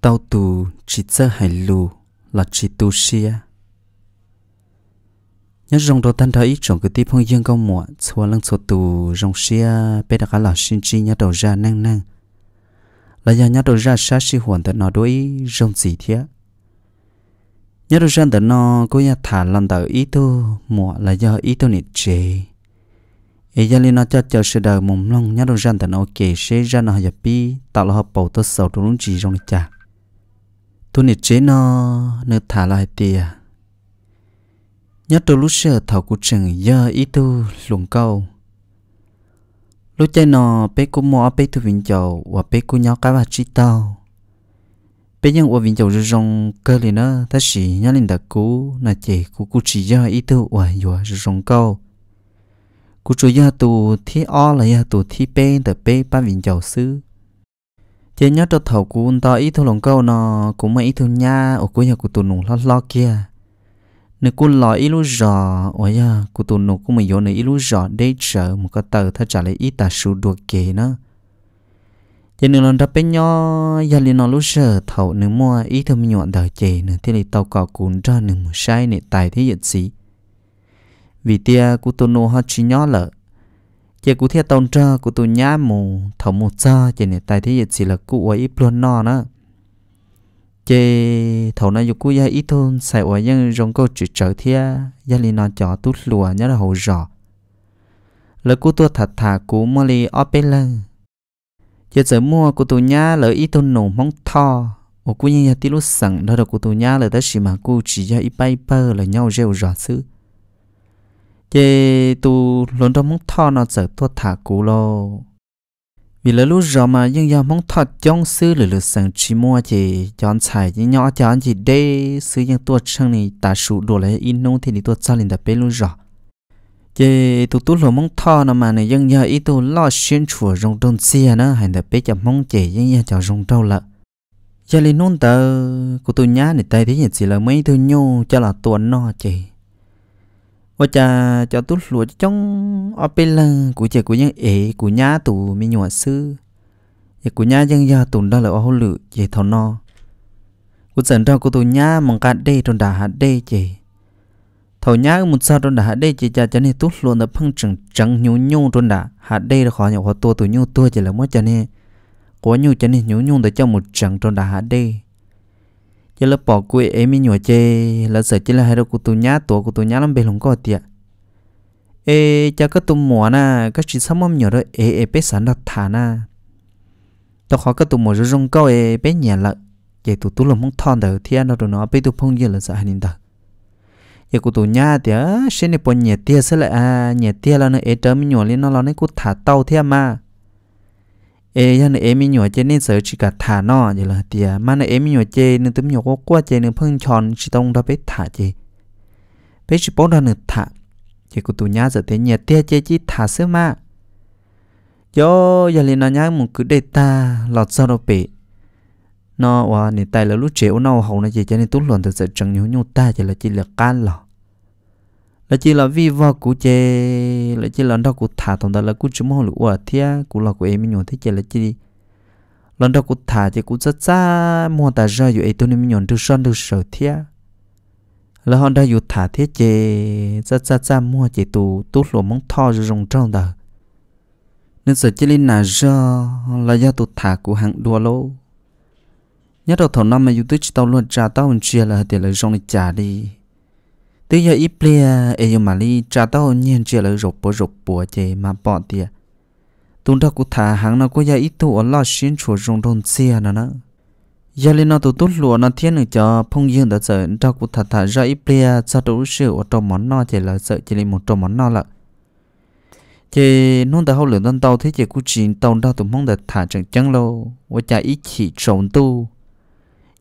tao tù chỉ chơi hải lù là chỉ tu xia nhớ rong đồ thanh thấy trong cái tiếp phong dương công mùa xua lăng xua tù rong xia bé đặc là xin chi nhớ đầu ra năng năng là do nhớ đầu ra sát si hoàn tận nó đối rong gì thế nhớ đầu ra tận nó có nhà thả lần tờ ý tu mùa là do ý tu nịt chế ý gia liên nó cho chờ sự đời mồm long nhớ đầu ra tận nó kể sẽ ra nó hợp pi tạo là hợp bầu tơ sầu trong lũng gì rong nịt chả tôi nè chế nó nó thả lại tia nhất tôi lúc sợ thảo cuộc chừng giờ ít tu luồng câu lúc chơi nó bé cô mua bé tôi vĩnh chầu và bé cô nhau cá bà chi tao bé nhân của vĩnh chầu rồi rong cơ liền nó ta chỉ nhớ lên đặc cú là chỉ của cô chỉ giờ ít tu và vừa rồi rong câu cô chủ giờ tu thi o là giờ tu thi bé tập bé ba vĩnh chầu xứ chế nhớ cho thầu của ta ít thôi lòng câu nó cũng mà ít thôi nha ở cuối nhà của tụi nụ lo lo kia nếu cô lo ít lúc rõ ôi ya của tụi nụ cũng mà vô này ít lúc rõ để chờ một cái tờ thay trả lại ít ta sưu đuổi kì nữa chế nếu lần đáp bên nhau gia đình nó lúc sợ thầu nếu mua ít thôi mình nhọn đời chế nữa thì lại tàu cỏ cún ra nếu một sai này tài thế gì vì tia của tụi nụ họ chỉ nhớ lợ chỉ cụ thiệt tôn trơ của tụ nhá mù thầu một trơ chỉ này tại thế dịch chỉ là cú ấy luôn nọ nữa chỉ thầu nó dục cú ya ít thôn sài ở những rong câu chuyện trở thia gia li nó chó tút lùa nhớ là hồ rõ lỡ cú tôi thật thà cú mơ li ở bên lưng chỉ giờ mua của tụ nhá lỡ ít thôn nổ mong thò ở cú như ya tí lúc sẵn đó là của tụ nhá lỡ đó chỉ mà cú chỉ ya ít bay bơ là nhau rêu rõ xứ chế tu luôn trong mong thọ nó sợ tua thả cũ lo vì lỡ lúc rõ mà nhưng giờ mong thọ trong sư lửa lửa sẵn chỉ mua chế chọn xài chỉ nhỏ chọn chỉ đê sư nhưng tua chân này ta sụ đồ lấy in nông thì tua cho lên đã bê luôn rõ chế tu tu lỡ mong thọ nó mà này nhưng giờ ít tu lo xuyên chùa rong đông xe à nó hành tập bê chậm mong chế nhưng giờ chọn rong đâu lợ giờ lên nôn tờ của tôi nhá này tay thế nhận chỉ là mấy thứ nhô cho là tuần no chế và cha cho tút lúa trong ở bên của trẻ của những ế của nhà tù mi nhỏ sư và dạ, của nhà dân gia tù đó là ở lự chế thọ no của dần ra của tù nhà mong cả đê trong đà hạt đê chế thọ nhà một sao trong đà hạt đê chế cha cho nên tút luôn là phăng trừng trắng nhú nhú trong đà hạt đê là khó nhỏ khó tua tù nhú tua chỉ là mất cho nên có nhú cho nên nhú nhú để cho một trắng trong đà hạt đê giờ là bỏ quê em nhỏ chê là sợ chỉ là hai đứa cô tu nhá tổ cô tu nhá lắm bề lòng có tiệt ê cha các tôi mỏ na các chị sắm mắm nhỏ đó ê ê bé sẵn đặt thả na e tao khó các tôi mỏ rồi rong câu ê bé nhẹ lợ vậy tụi tôi làm không thon được thì anh nó nó bé tôi phong giờ là sợ hành đó giờ cô tu nhá tiệt sẽ này bỏ nhẹ tiệt sẽ lại à nhẹ tiệt là nó ê trở mình nhỏ lên nó là nó cô thả tàu thế mà ê yan em mi nhỏ chơi nên sợ chỉ cả thả nó vậy là tia mà nè em mi nhỏ chơi nên tấm nhỏ quá quá chơi nên phun tròn chỉ tông đó bé thả chơi chỉ bóng đó nên thả chỉ của nhá giờ thế nhẹ tia chơi chỉ thả sớm mà yo giờ liền nó nhá một cứ để ta lọt sau đâu bé nó và nè tay là lúc chịu nó hầu nó chơi cho nên tút luận thật sự chẳng nhớ nhau ta chỉ là chỉ là can lọ là chỉ là vì vợ của chị là chỉ là đó của thả thằng đó là của chúng mong lụa thia của là của em nhon thế chị là chỉ lần đó của thả chị cũng rất xa mua ta ra อยู่ ấy tôi nên nhon được son được sở thia là họ đã thả thế chị rất xa xa mua chị tù tụ lụa mong thò rồi rồng trong đó nên sợ chỉ lên là do là do tụ thả của hàng đua lô nhất đầu thầu năm mà youtube tao luôn trả tao mình chia là để là rồng đi trả đi tuy giờ ít bia ấy mà li cha tao nhiên chia lời rộp bỏ rộp bỏ chế mà bỏ tiền tung đó cũng thà hàng nào cũng giờ ít tu ở lo xin chùa rong rong xe nó nó giờ lên nó tụt tút lúa nó thiên được cho phong dương đã sợ đó cũng thả thà ra ít bia cho đủ sự ở trong món no chỉ là sợ chỉ lên một trong món no là chế nôn đã hậu lửa tân tàu thế chế cũng chỉ tàu đó tụ mong đã thả chẳng chẳng lâu và chả ít chỉ trồng tu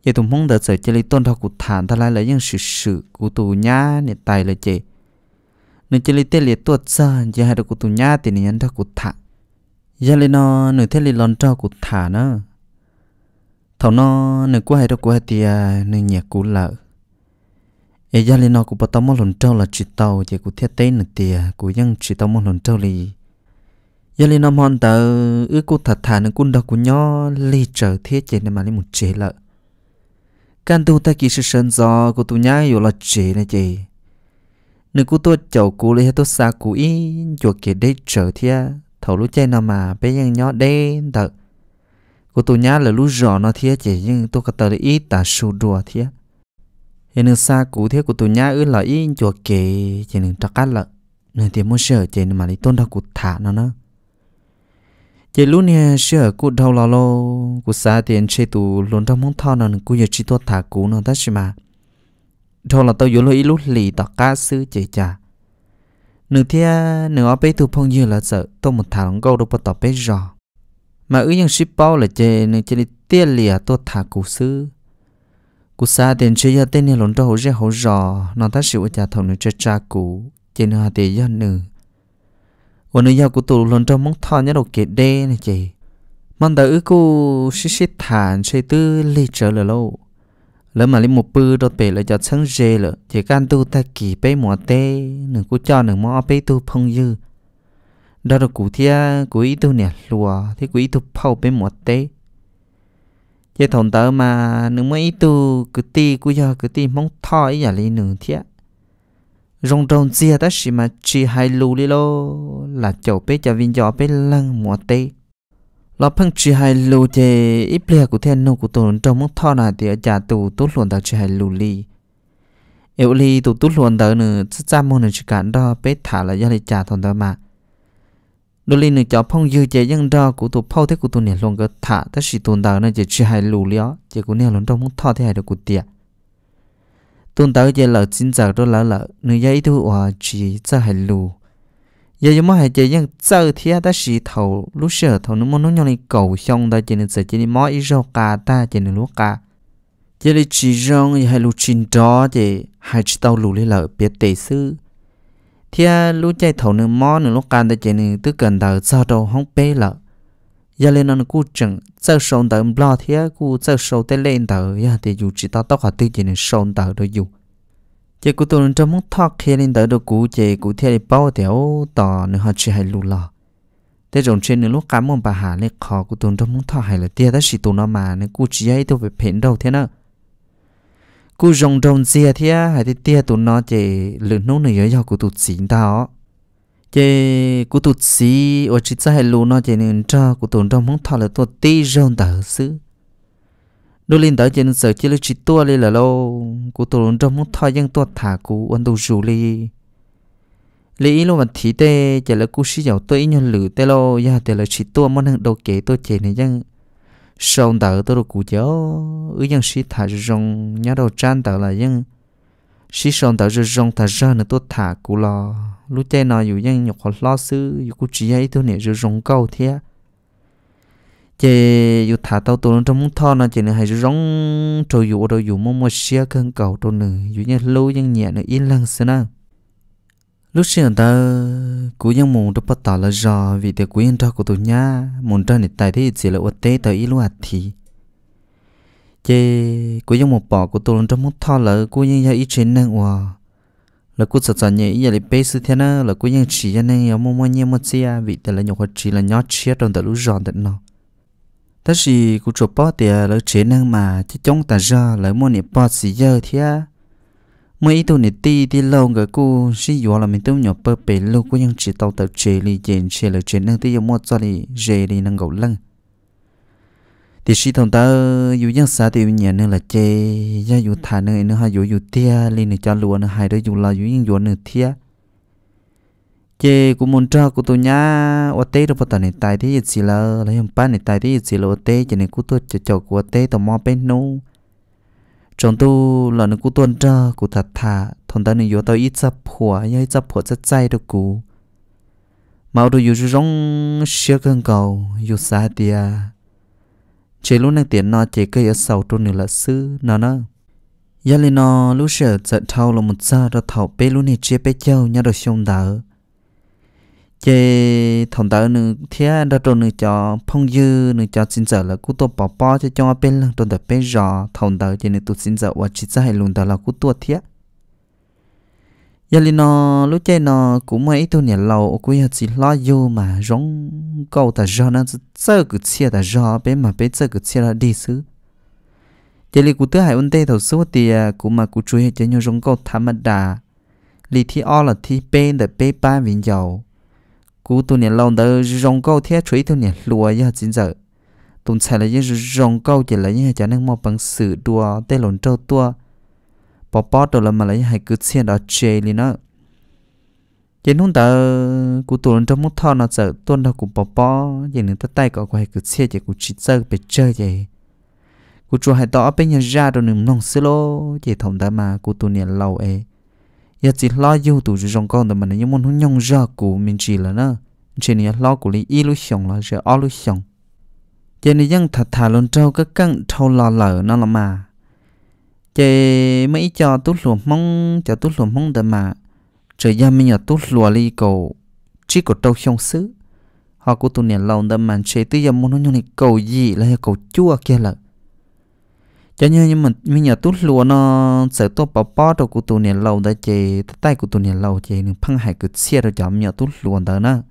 giờ tụng mong đợi sợ chơi lấy tôn thao cụ thản thay lại lấy những sự sự cụ tù nhá nè tài là chị nếu chơi lấy tên liệt tuột xa giờ hai đứa cụ tụ nhá thì nè nhân thao cụ thản giờ lấy nó nửa thế lấy lon trao cụ thản nữa thầu nó nửa qua hai đứa cụ hai thì nửa nhẹ cụ lợ ấy giờ lên nó cũng bắt tao một lòn trâu là chỉ tàu chỉ cũng thiết tế nữa tiề của vẫn chỉ tàu một lòn trâu lì giờ lên nó mòn tờ ước cũng thật thà nữa cũng đâu cũng nhó lì trở thiết chỉ nên mà lên một chế lợi căn tu ta kỳ sự sơn gió của tu nhá yếu là chỉ này chị nếu cô tôi chậu cô lấy tôi xa cô ý chuột kia đây trở thia thầu lúc chơi nào mà bé nhang nhỏ đây thật cô tu nhá là lúc rõ nó thia chị nhưng tôi có tờ ý ta sù đùa thia hiện nên xa cô thia của tu nhá ư là ý chuột kia chị nên trắc cắt lợ nên thì muốn sợ chị mà đi tôn đâu cụ thả nó nữa chỉ lúc này sửa cụ đau lò lô cụ xa tiền chơi tù lồn trong mong thọ nè cụ giờ chỉ tuột thả cụ nó ta chứ mà thôi là tôi yếu lỗi lúc lì tỏ cá sư chỉ chả nửa thia nửa ở bên tù phong như là sợ tôi một thằng câu đâu bắt tỏ bên rò mà ứ những ship bao là chơi nửa chơi tiền lìa à tuột thả cụ sư cụ xa tiền chơi giờ tên này lồn trong hồ rẻ hồ rò nó ta sửa chả thằng nửa chơi cha cụ chơi nửa tiền giờ nửa วันนี้ยากูตูหลนจอมงทอนยาดอกเกดเดนี่จีมันแต่อือกูชิชิฐานใช้ตื้อลีเจอเลยโลแล้วมาลิมปือดอเปเลยจะชังเจเลยจีการตูตะกี่ไปหมอเตหนึ่งกูจอหนึ่งมอไปตูพงยือดอดกูเทียกูอีตูเนี่ยลัวที่กูอีตูเผาไปหมอเตยาถอนเตอมาหนึ่งมออีตูกูตีกูยากูตีมงทอยอย่าลีหนึ่งเทีย rong rong chia ta xì mà chi hai lù li lo là chậu bé cha vin gió bé lăng mùa tê lo phăng chi hai lù chê ít bia của thiên nô của tổ trong mong thọ là thì cha tù tốt luôn tao chi hai lù li yêu li tù tốt luôn tao nữa chứ cha mong nữa chỉ cản đó bé thả là do li cha thằng tao mà đôi li nữa cho phong dư chê dân đó của tụ phao thế của tụ nè luôn cơ thả ta xì tụ tao nữa chỉ chi hai lù li ó chỉ của nè luôn trong mong thọ thế hai được của tuần tới giờ lỡ chính giờ đó lỡ lỡ nữ giấy thu hòa chỉ cho hành lù giờ giờ mới hải giờ nhưng giờ thì ta chỉ thầu lúc sửa thầu nó muốn nó nhau này cầu xong ta chỉ nên giờ chỉ nên mỗi ít rau cá ta chỉ nên lúa cá giờ này chỉ rong giờ hải lù chín đó thì hải chỉ tàu lù lấy lỡ biết tệ sư thì lúc chạy thầu nữa mò nữa lúc cá ta chỉ nên tức cần đầu sao đâu không bê lỡ giờ lên anh cú chừng giờ sầu tờ lo thế cú giờ sầu tới lên tờ giờ thì dù chỉ tao tao họ tự chỉ nên sầu tờ đôi dù chỉ cú tôi trong muốn thoát khi lên tờ đôi cú chỉ cú thế thì bao tiểu tờ nữa họ chỉ hay lù lò thế rồi trên nữa lúc cám mong bà hà lên khó cú tôi trong muốn thoát hay là tia đó chỉ tụi nó mà nên cú chỉ ấy tôi phải phèn đâu thế nữa cú rong rong gì thế hay thì tia tụi nó chỉ lượn nốt nữa giờ cú tụt xỉn tao chế cụ tụt xí ở chỉ sa hệ lù nó chế nên cho cụ tụt trong muốn thọ là tôi tê rong tờ xứ đôi lên tới nên sợ chỉ là chỉ tua lên là lâu cụ tụt trong muốn thọ nhưng tôi thả cụ ăn đồ rượu li lý luôn mà thì tê chế là cụ sĩ giàu tôi nhân lử tê lâu ya tê là chỉ tua món hàng đầu kế tôi chế này nhưng sau tờ tôi được cụ chéo ở nhưng sĩ thả rong nhớ đầu trang tờ là nhưng sĩ sau tờ rồi rong thả ra nữa tôi thả cụ lo lúc trẻ nào dù dân nhục họ lo sư dù cũng chỉ ấy thôi nè rồi rong câu thế chế dù thả tao tụi trong muốn thọ nó chỉ là hay rồi rong trôi dù rồi dù mua mua xe cơn cầu trôi nữa dù như lâu dân nhẹ nữa yên lặng xí na lúc xưa ta cú dân mù đó bắt tao là giò vì thế cú yên cho của tụi nhá muốn cho này tại thế chỉ là ôt tế tới ít luôn thì chế cú dân một bỏ của tụi trong muốn thọ là cú dân ra ít chuyện năng hòa là cú sợ sợ nhỉ giờ là bé sư thế na là cú ยัง chỉ cho nên yếu mua mua nhiem mua chia vì thế là nhiều hoạt chỉ là nhót chia trong tờ lũ giòn tận nó thế thì cú chụp bao tiền, là chế năng mà chỉ chống ta ra là mua nè bao xí giờ thế mua ít tuổi nè ti ti lâu người cú xí yếu là mình tụi nhỏ bơ bể lâu cú ยัง chỉ tàu tờ chế li chế chế là chế năng ti yếu mua cho li chế li năng gấu lăng thì sĩ thông ta dù dân xã thì nhà nữa là chê gia dù thả nữa nữa hay dù dù tia lên nữa cho lúa nữa hay đó dù là dù những dù nữa tia chê cũng muốn cho của tôi nhá ô tê đâu bắt tao này tài thế gì là lấy ông ba này tài thế gì là ô tê cho nên của tôi cho cho của tê tao mò bên nô trong tu là nó của tuần cho của thật thà thông ta nên dù tao ít chấp hùa nhớ ít chấp hùa rất dai đâu cú mà tôi dù rong xia cơn cầu dù xa tia chế lúc này tiền nó chế cây ở sau trôn nửa là sư nó nó giờ lên nó lúc sợ giật thâu là một xa ra thầu bê lúc này chế bê châu nhà đồ xông đỡ chế thằng đỡ nửa thế ra trôn nửa cho phong dư nửa cho xin giờ là cú tôi bỏ bỏ cho cho bên là trôn đỡ bê rò thằng đỡ chế nửa tôi xin giờ và chỉ ra hai luôn đỡ là cú tôi thiết giờ li nó ờ, lúc chơi nó ờ, cũng mấy tôi nhảy lầu cũng giờ chỉ lo vô mà rong câu ta do nó chơi cứ chia ta do bé mà bé chơi cứ chia là đi xứ giờ li cũng thứ hai ôn tê thầu số thì ờ, cũng mà cũng chui hết chơi nhau rong câu thắm mà đà lì thi o là thi bên để bé ba vĩnh dầu cú tôi nhảy lầu đó rong câu thế chuối tôi nhảy lùa giờ chính giờ tụi xài là những rong câu chỉ là những cho nên một bằng sự đùa tê lộn trâu tua bỏ bỏ đồ là mà lấy hai cứ xe đó chê li nó chỉ nung ta cụ tụi trong mốt thao nó sợ tuôn đâu cũng bỏ bỏ vậy nên ta tay có quay cứ xe chỉ cụ chỉ chơi bị chơi vậy cụ chùa hai tỏ bên nhà ra đồ nừng nong xí lô chỉ thông ta mà cụ tụi niệm lâu ấy giờ chỉ lo yêu tụi chú trong con mà mình nhưng muốn hôn nhong ra cụ mình chỉ là nó chỉ nên lo cụ lý illusion là sẽ illusion cho nên dân thật thà luôn trâu cái căng thâu lo lở nó là mà chế mấy cho tú lùa mong cho tú lùa mong đợt mà trời ra mình nhờ tú lùa li cầu chỉ có trâu không xứ họ của tụi nè lâu đợt mà chế tới giờ muốn nó nhung này cầu gì là cầu chua kia là cho như nhưng mà mình nhờ tú lùa nó sợ tôi bỏ bỏ đồ của tụi nè lâu đã chế tay của tụi nè lâu chế nên phăng hải cứ xe rồi cho mình nhờ tú lùa đợt nữa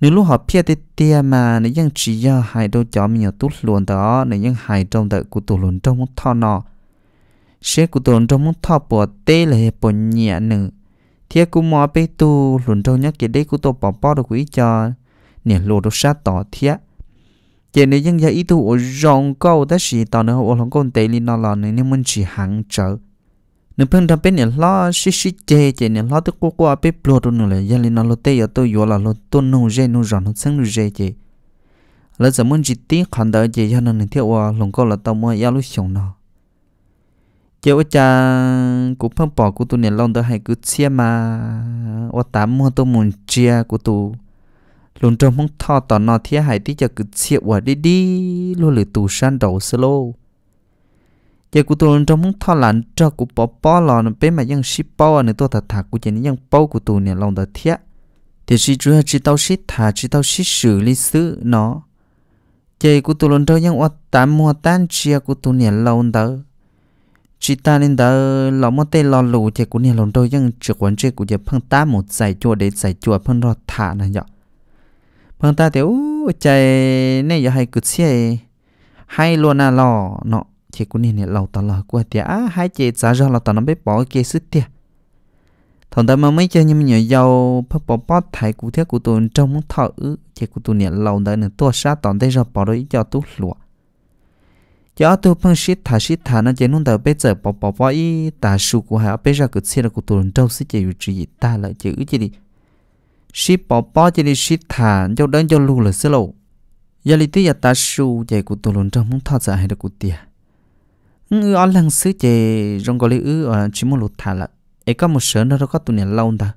nếu lúc họ biết thì tê mà nếu chỉ do hai đôi chó mình nhờ tút nếu đó hai trong đợi của tụ luôn trong một thọ nọ sẽ cụ tổn trong một thọ bỏ tê là hệ bỏ nhẹ nữ thế cụ mò bê tu lùn trong nhắc kia đây cụ tổ bỏ bỏ được quý cho nè lô đồ sát tỏ thế chỉ nếu dân gia ý tu ở rong câu ta chỉ tao nữa ở lòng con tê li nó là nên mình chỉ hàng trở nếu phương thằng bên nè lo xí xí chê chỉ nè lo tức cô qua bê bùa tu nữa là gia li nó lo tê ở tôi vừa là lo tu nô dê nô rong nó sáng nô dê chỉ là giờ mình chỉ tiếc khăn đỡ chỉ cho nên thì ở lòng câu là tao mua yếu lúc sống nọ chế ôi cha cũng phong bỏ của tôi nè lòng đó hay cứ chia mà ở tám mua tôi muốn chia của tôi luôn trong mong thọ tỏ nó thế hay tí cho cứ chia qua đi đi luôn lười tù san đầu sơ lô chế của tôi luôn trong mong thọ lạnh cho của bỏ bỏ lò nó bé ship bao nữa tôi thật thật của chị ยัง bao của tôi nè lòng đó thế thì chỉ chú chỉ tao chỉ thả chỉ tao chỉ xử lý sự nó chế của tôi luôn trong những ở tám mua tan chia của tôi nè lòng đó chỉ ta nên đã lò mò tê lò lù thì cũng nên lồng đôi nhưng chỉ quấn chơi cũng chỉ phăng ta một giải chùa để giải chùa phăng lo thả này nhở phăng ta thì ú chạy này giờ hay cứ xe hay luôn à lò nọ thì cũng nên lò tao lò qua thì á hai chị giá ra lò tao nó biết bỏ kia sức tiền thằng ta mà mấy chơi nhưng mà giàu phấp bỏ bót thải cụ thế cụ tôi trong thợ thì cụ tôi nè lò đấy nè tôi sát tòn đây ra bỏ đôi cho tú luôn cho tôi phân xít thà xít thà nó chỉ nung đầu bây giờ bỏ bỏ bỏ ý ta su của họ bây giờ cứ xem là của tôi đâu sẽ chỉ อยู่ chỉ ta là chữ chỉ đi xít bỏ bỏ chỉ đi xít thà cho đến cho luôn là xí lâu giờ thì tôi giờ ta su chỉ của tôi luôn trong muốn thoát ra hay là của tia ừ ở lần xứ chỉ rong gọi lý ư ở à, chỉ muốn lột thà là ấy có một sớm nó có tụi này lâu ta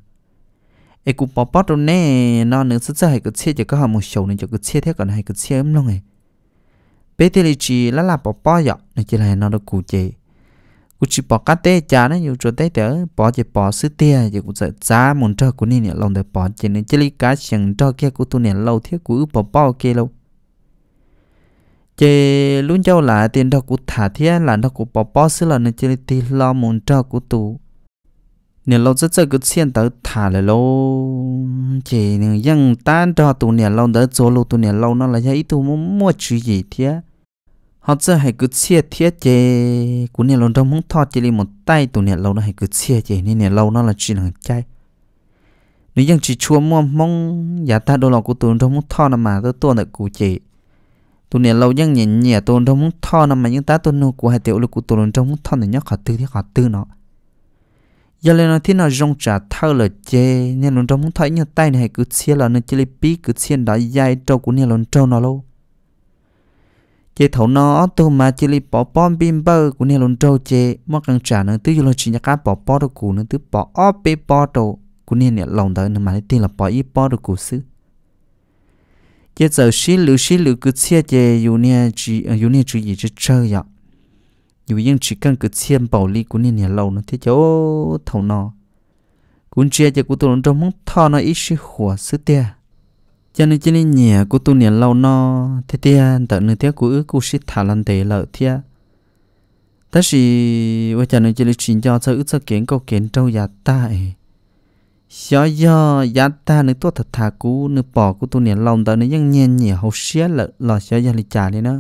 ấy cũng bỏ bỏ rồi nè nó nữa sẽ hay cứ xem cho các họ một sầu này cho cứ xem thế còn hay cứ xem lắm này bé thì là chỉ là là bỏ bỏ dọ nên chỉ là nó được cụ chế cụ chỉ bỏ cá tê chả nó nhiều chỗ tê tớ bỏ chỉ bỏ sứ tê chỉ cụ sẽ giá muốn cho cụ nên nhận lòng được bỏ chỉ nên chỉ là cá chẳng cho kia cụ tu nên lâu thiết cụ bỏ bỏ kia lâu chế luôn cho là tiền đó cụ thả thiết là nó cụ bỏ bỏ sứ là nên chỉ là tiền lo muốn cho cụ tu เนี่ยเราจะเจอก็เชียนเตอถ่าเลยโลเจนึงยังต้านจอตัวเนี่ยเราเดอโจโลตัวเนี่ยเรานั่นแหละใช่ตัวมั่วมั่วชื่อยี่เทียเขาจะให้ก็เชียเทียเจกูเนี่ยเราต้องมุ่งทอดเจลีหมดใต้ตัวเนี่ยเราให้ก็เชียเจนี่เนี่ยเรานั่นแหละชื่อหนังใจนี่ยังชีชัวมั่วมองอย่าตาโดนเรากูตัวต้องมุ่งทอดนมาตัวตัวเนี่ยกูเจตัวเนี่ยเรายังเหนียเหนียตัวต้องมุ่งทอดนมายังตาตัวนู้กูให้เตียวลูกกูตัวต้องมุ่งทอดเนี่ยเขาตื้อที่เขาตื้อเนาะ giờ lên nó thiên là rong trả thơ là chê nhà luôn trâu muốn thấy nhà tay này cứ chia là nó chơi bí cứ chia đã dài trâu của nhà luôn trâu nó lâu chê thấu nó tôi mà chỉ li bỏ bom bim bơ của nhà luôn trâu chê mà càng trả nó tư luôn chỉ nhắc cá bỏ bỏ đồ cũ nó tư bỏ óp bê bỏ đồ của nhà nhà lòng đấy nó mà tin là bỏ ít bỏ đồ cũ xứ chê giờ xí lử xí lử cứ chia chê dù nè chỉ ờ, dù nè chỉ gì chơi chơi vậy dù yên chỉ cần cứ xiêm bảo lý của nên nhà lâu nó thế cháu thầu nó cũng chia cho của tôi nó trong mong thọ nó ít sự khổ sự tia cho nên cho nên nhà của tôi nhà lâu nó thế tia tớ nơi thế của ước của sĩ thả lần tệ lợ thế ta sĩ với cho nên cho nên chuyện cho sao ước sao kiến câu kiến trâu nhà ta ấy xó do giá ta nữa tôi thật thà cú nữa bỏ của tôi nhà lâu tớ nữa ยัง nhẹ nhà hậu xía lợ lò xó do lịch trả đi nữa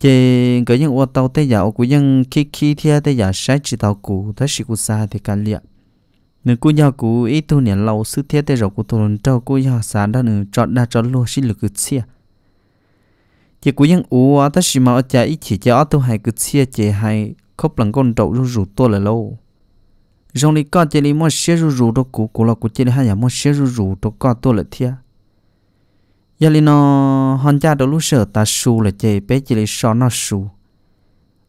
chị cái những ô tàu tây giáo của những khi khi thia tây giáo sai chỉ tàu cũ thấy sự cũ xa thì cả liệt nếu cô giáo cũ ít tu niệm lâu sư thiết tây giáo của tổ lần trâu cô giáo sáng đó nữa chọn đa chọn luôn xin lực cứ chia chị của những ô ta chỉ mà ở chả ít chỉ cho tu hay cứ chia chị hay khóc lần con trâu rủ rủ tôi là lâu trong này có chị đi mua xe rủ rủ đó cũ cũ là của chị đi hai nhà mua xe rủ rủ đó có tôi là thiết giờ li nó hòn cha đồ lú sợ ta su là chơi bé chỉ lấy so nó su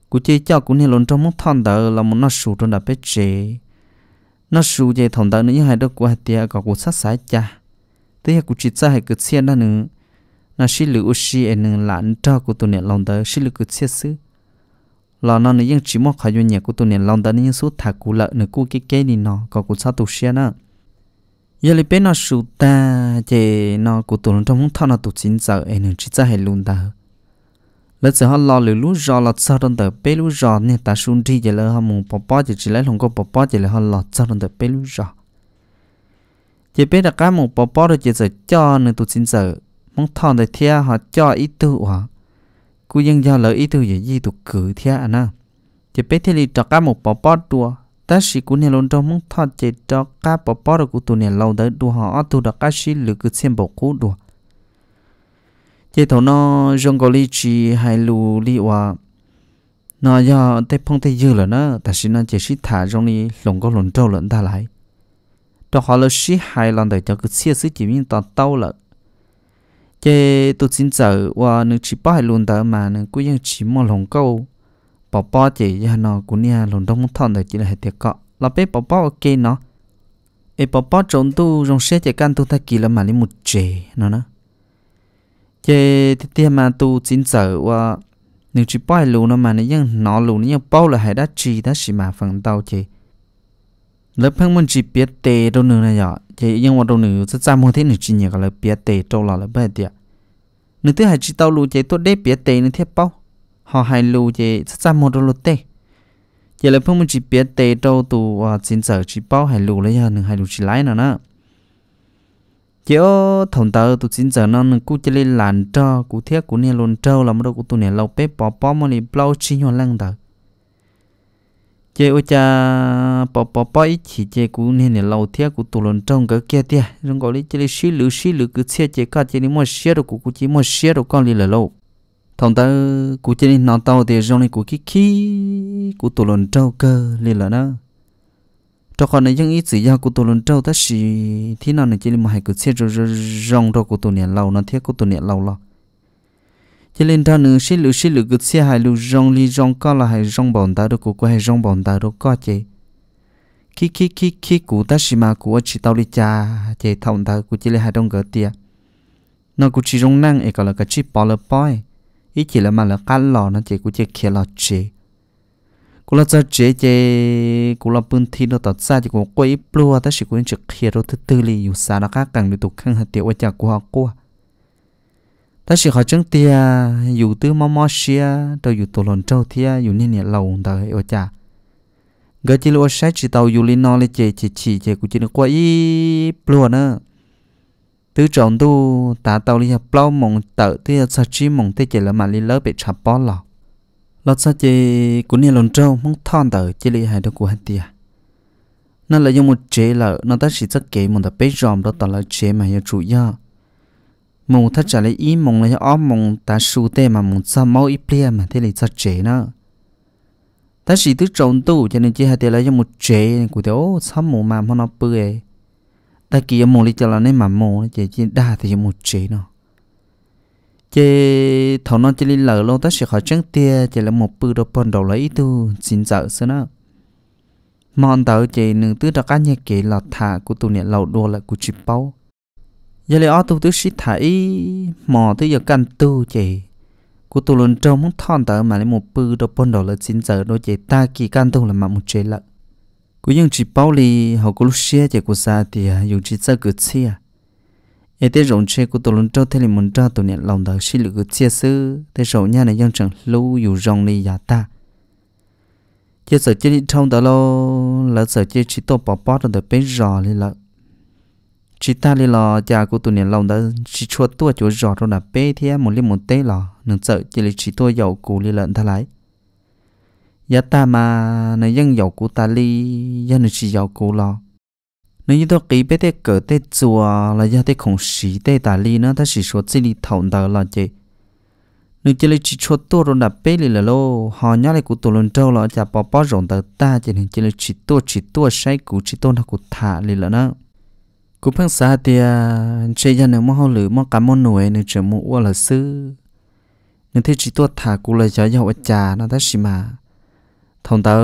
cú chơi cho cú nên lồn trong mốc thon đỡ là một nó su trong đập bé chế nó su chơi thòng đỡ nữa hai đứa của hai tia có cú sát sái cha tới cú chỉ sai hai cú xe đó nữa nó xí lử xí em nữa là anh cho cú tụi nè lồn đỡ xí lử cú xe xứ là nó nữa những chỉ mốc khai vô nhà cú tụi nè lồn đỡ nhưng số thà cú lợ nữa cú cái cái này nó có cú sát tụ xe nữa giờ lấy bên nó sụt ta chế nó của tụi nó trong không thao nó tụi chín giờ em nó chỉ ra hay luôn ta lỡ giờ họ lo lửa lú giò lọt sao trong tờ bê lú giò nên ta xuống đi giờ lỡ họ muốn bỏ bỏ chỉ chỉ lấy không có bỏ bỏ chỉ lấy họ lọt sao trong tờ bê lú giò chế bê là cái muốn bỏ bỏ rồi chỉ giờ cho nên tổ chín giờ muốn thao để thia họ cho ít tu hả cứ dân do lỡ ít tu gì gì tụi cử thia à chỉ chế bê thì lì cho cái một bỏ bỏ tua ta sĩ cú nè lôn trong mong thọ chế cho cá bò bò rồi cú tụ nè lâu tới đùa họ tu được cá sĩ lừa cứ xem bộ cú đùa chế thầu nó rong gò li chỉ hai lù li hòa nó do tây phong tây dư rồi nó ta sĩ nó chỉ sĩ thả rong đi lồng có lồng trâu lợn ta lại cho họ là sĩ hai lần tới cho cứ xia xí chỉ miếng tao tao là chế tu xin sợ và nó chỉ bỏ hai lùn tới mà nó cũng chỉ mong lồng câu bỏ bỏ chỉ giờ nó cũng nha lồn đông thon đời chỉ là hết tiệt cọ là bé bỏ bỏ ok nó e bỏ bỏ trốn tu trong xe chỉ căn tu thay kỳ là mà lấy một chế nó nó chế thì tiêm mà tu chín giờ và nếu chỉ bỏ lù nó mà nó ยัง nó lù nó ยัง bao là hay đã chỉ đã chỉ mà phần tàu chế lớp phăng mình chỉ biết tê đâu nữa này nhở chế nhưng mà đâu nữa rất trăm hơn thế nữa chỉ nhớ là biết tê đâu là lớp bé tiệt nữa thứ hai chỉ tàu lù chế tôi để biết tê nữa thiết bao họ hay lưu chế ra một đồ lột tê giờ là phong mình chỉ biết tê đâu tụ chính à, sở chỉ bao hay lu lấy hơn đừng hay lưu chỉ lái nữa nữa giờ thằng tớ tụ chính sở nó đừng cú chỉ lên làn cho, cú thiết cú nè lồn trâu làm đâu đồ cú tụ nè lâu bếp bỏ bỏ mà đi bao chi nhau lăng tớ giờ ô cha bỏ bỏ bỏ ít chỉ giờ cú nè nè lâu thiết cú tụ lồn trâu cái kia tia trong gọi lý chỉ lý xí lử xí lử cứ xe chỉ cả chỉ lý mua xe đồ cú cú chỉ mua xe đồ con lì là lâu thông ta cú chơi đi nó tao thì trong này cú kí kí cú tổ lợn trâu cơ liền là nó trong con này chẳng ít gì ra cú tổ lợn trâu ta xì thì nó này chơi mà hay cú chơi rồi rong rồi cú tổ nhẹ lâu nó thiết cú tổ nhẹ lâu lo chỉ lên ta nữa xí lử xí lử cứ xe hai lử rong li rong co là hai rong bọn ta đâu cú có hai rong bọn ta đâu co chị khi khi khi khi cú ta xí mà cú chỉ tao đi cha chị thông ta cú chỉ là hai đồng gỡ tiền nó cú chỉ rong năng ấy gọi là cái chip bỏ lỡ bói ý chỉ là mà là căn lò nó chỉ cũng chỉ kia lò chế cũng là cho chế chế cũng là bún thi nó tọt ra chỉ cũng quay plua ta chỉ cũng chỉ kia rồi thứ tư li dù sao nó khác càng được tụt khăn hạt tiêu ở nhà của họ qua ta chỉ họ chứng tia dù tư mò mò xia rồi dù tổ lòn trâu tia, dù nên nhà lầu đời ở cha, gợi chỉ lo sách chỉ tàu dù lên nó lên chế chỉ chỉ chế cũng chỉ nó quay plua nữa từ trọng tu ta tàu li bao mộng tờ từ sa chi mộng tê chỉ là mà li lớp bị chập bó lọ lọt sa chi cũng như lon trâu mong thon tờ chỉ li hai đó của hắn tia nó là dùng một chế là nó ta chỉ rất kỹ mong ta bế ròm đó tờ là chế mà yêu chủ yếu, mong thắt trả lấy ý mong là óm mong ta su tê mà mong sa mau ít plia mà thế là sa chế nó ta chỉ từ trọng tu cho nên chỉ hai tia là dùng một chế của tiêu sắm mù mà nó bơi ta kỳ ở mong lý cho là nên mà mong chế chế đa thì một chế nó chế thầu nó chế lý lỡ lâu ta sẽ khỏi trắng tia chế là một bự đồ bồn đầu lấy tu xin dở xưa nó mòn tờ chế nương tứ đặc cá nhẹ kể là thả của tụ niệm lâu đua lại của chip bao giờ lấy ở tụ tứ sĩ thấy mò tứ giờ căn tu chế của tụ lần trâu muốn thon tờ mà lấy một bự đồ bồn đầu lấy xin dở đôi chế ta kỳ căn tu là mà một chế lợn กูยังจีเป้าลีเขากูรู้เชี่ยจากกูซาตีอะยังจีเจ้ากูเชี่ยเอเตรงเชกูตัวลุนเจ้าเทลิมันเจ้าตัวเนี่ยลองดาวชิลกูเชี่ยซื้อแต่สองเนี่ยเนี่ยยังจังลู่อยู่รองลียาตาเจ้าเสือเจ้าที่ท่องตลอดแล้วเสือเจ้าชีโตปอปอตัวเด็กเป็นรอเลยละชีตาเลยละจากกูตัวเนี่ยลองดาวชีชัวตัวจู่รอตัวน่ะเป้เทียมันเลี้ยมันเต้ละหนึ่งเสือเจ้าชีตัวยาวกูเลยละทั้งหลายยาตามาในยังเหยากูตาลียันนชีเหยากูลอในยี่ตัวกีเปเตเกิดเตจัวและยาเตของสีเตตาลีนะถ้าสีชดสิลีถอนเดาละเจนึกจะเลยชีชดตัวรนับเปลีละโลหอนี่เลยกูตัวลนเจ้าละจะปอปอรองเตตาจะเห็นจะเลยชีตัวชีตัวใช้กูชีตัวนักกูถาลีละนะกูเพิ่งสาเตียเชยันเนื้อมอหรือมอกามอนหน่วยนึกจะมัวละซื้อนึกที่ชีตัวถากูเลยจะยาวอาจารย์นะถ้าสีมา thông tao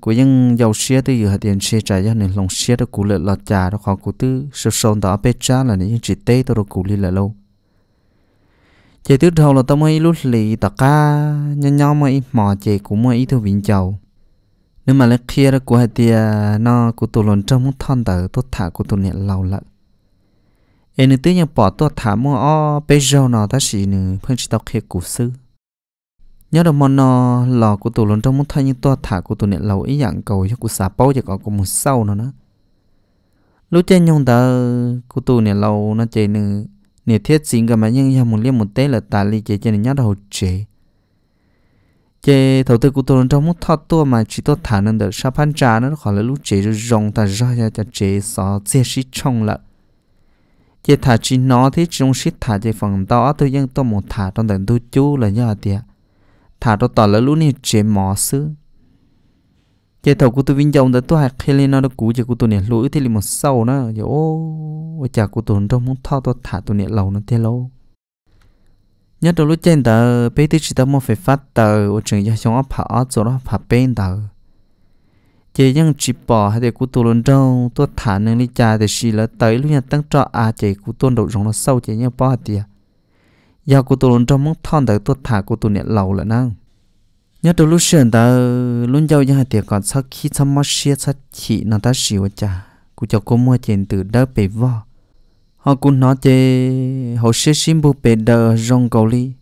của những dầu xe thì giờ tiền xe trả cho nên lòng xe đó cụ lệ lọt trả đó khó cụ tư sơ sôn tao bê cha là những chỉ tê tao đó cụ lì là lâu chỉ tứ đầu là tao mới lúc lì tao ca nhau nhau mới mò chạy cũng mới ít thôi vĩnh chầu nếu mà lấy kia đó của hai tia nó của tụ lồn trong muốn thon tờ tốt thả của tụ niệm lâu lận em nữ tư nhà bỏ tốt thả mua o bây giờ nó ta chỉ nữ phân chỉ tao kia cụ sư nhớ đâu mòn nó lò của tụi lớn trong muốn thay như to thả của tụi nè lâu ý dạng cầu cho của xà bao cho có của một sau nó nữa lúc trên nhung tờ của tụi nè lâu nó chơi nữa nè thiết xin cả mà nhưng nhà một liên một tế là tà li chơi chơi nhớ đâu chơi chế thầu tư của tụi lớn trong một thọ tua mà chỉ tôi thả nên được sao pan trà nó khỏi là lúc chế rồi rong ta ra ra cho chế xó chế sĩ trong lợ chế thả chỉ nó thì trong sĩ thả chế phần đó tôi vẫn tôi một thả trong tận tôi chú là nhờ tiệt thả đó tỏ là lũ này chế mỏ sư chế thầu của tôi vinh dòng đã tôi hạt khi lên nó đã cú chế của tôi này lũ thì lì một sâu nó giờ ô và chả của tôi trong muốn thao tôi thả tôi này lâu nó thế lâu nhất đầu lúc trên tờ bé tí chỉ tao mua phải phát tờ ở trường gia sống ấp hạ rồi đó hạ bên tờ chế những chỉ bỏ hay để của tôi luôn trong tôi thả nên lý cha để xì là tới lúc nhà tăng trọ à chế của tôi đầu rồng nó sâu chế nhau bỏ hạt tiền giờ cô tôi luôn trong mong thon tới tôi thả cô tôi nhẹ lâu lại nào nhớ từ lúc xưa ta luôn giàu những hạt tiền còn sau khi xong mất xe sát chị nó ta xỉu cha cô cho cô mua tiền từ đó về vò họ cũng nói chê họ sẽ xin bù bề đờ rong cầu ly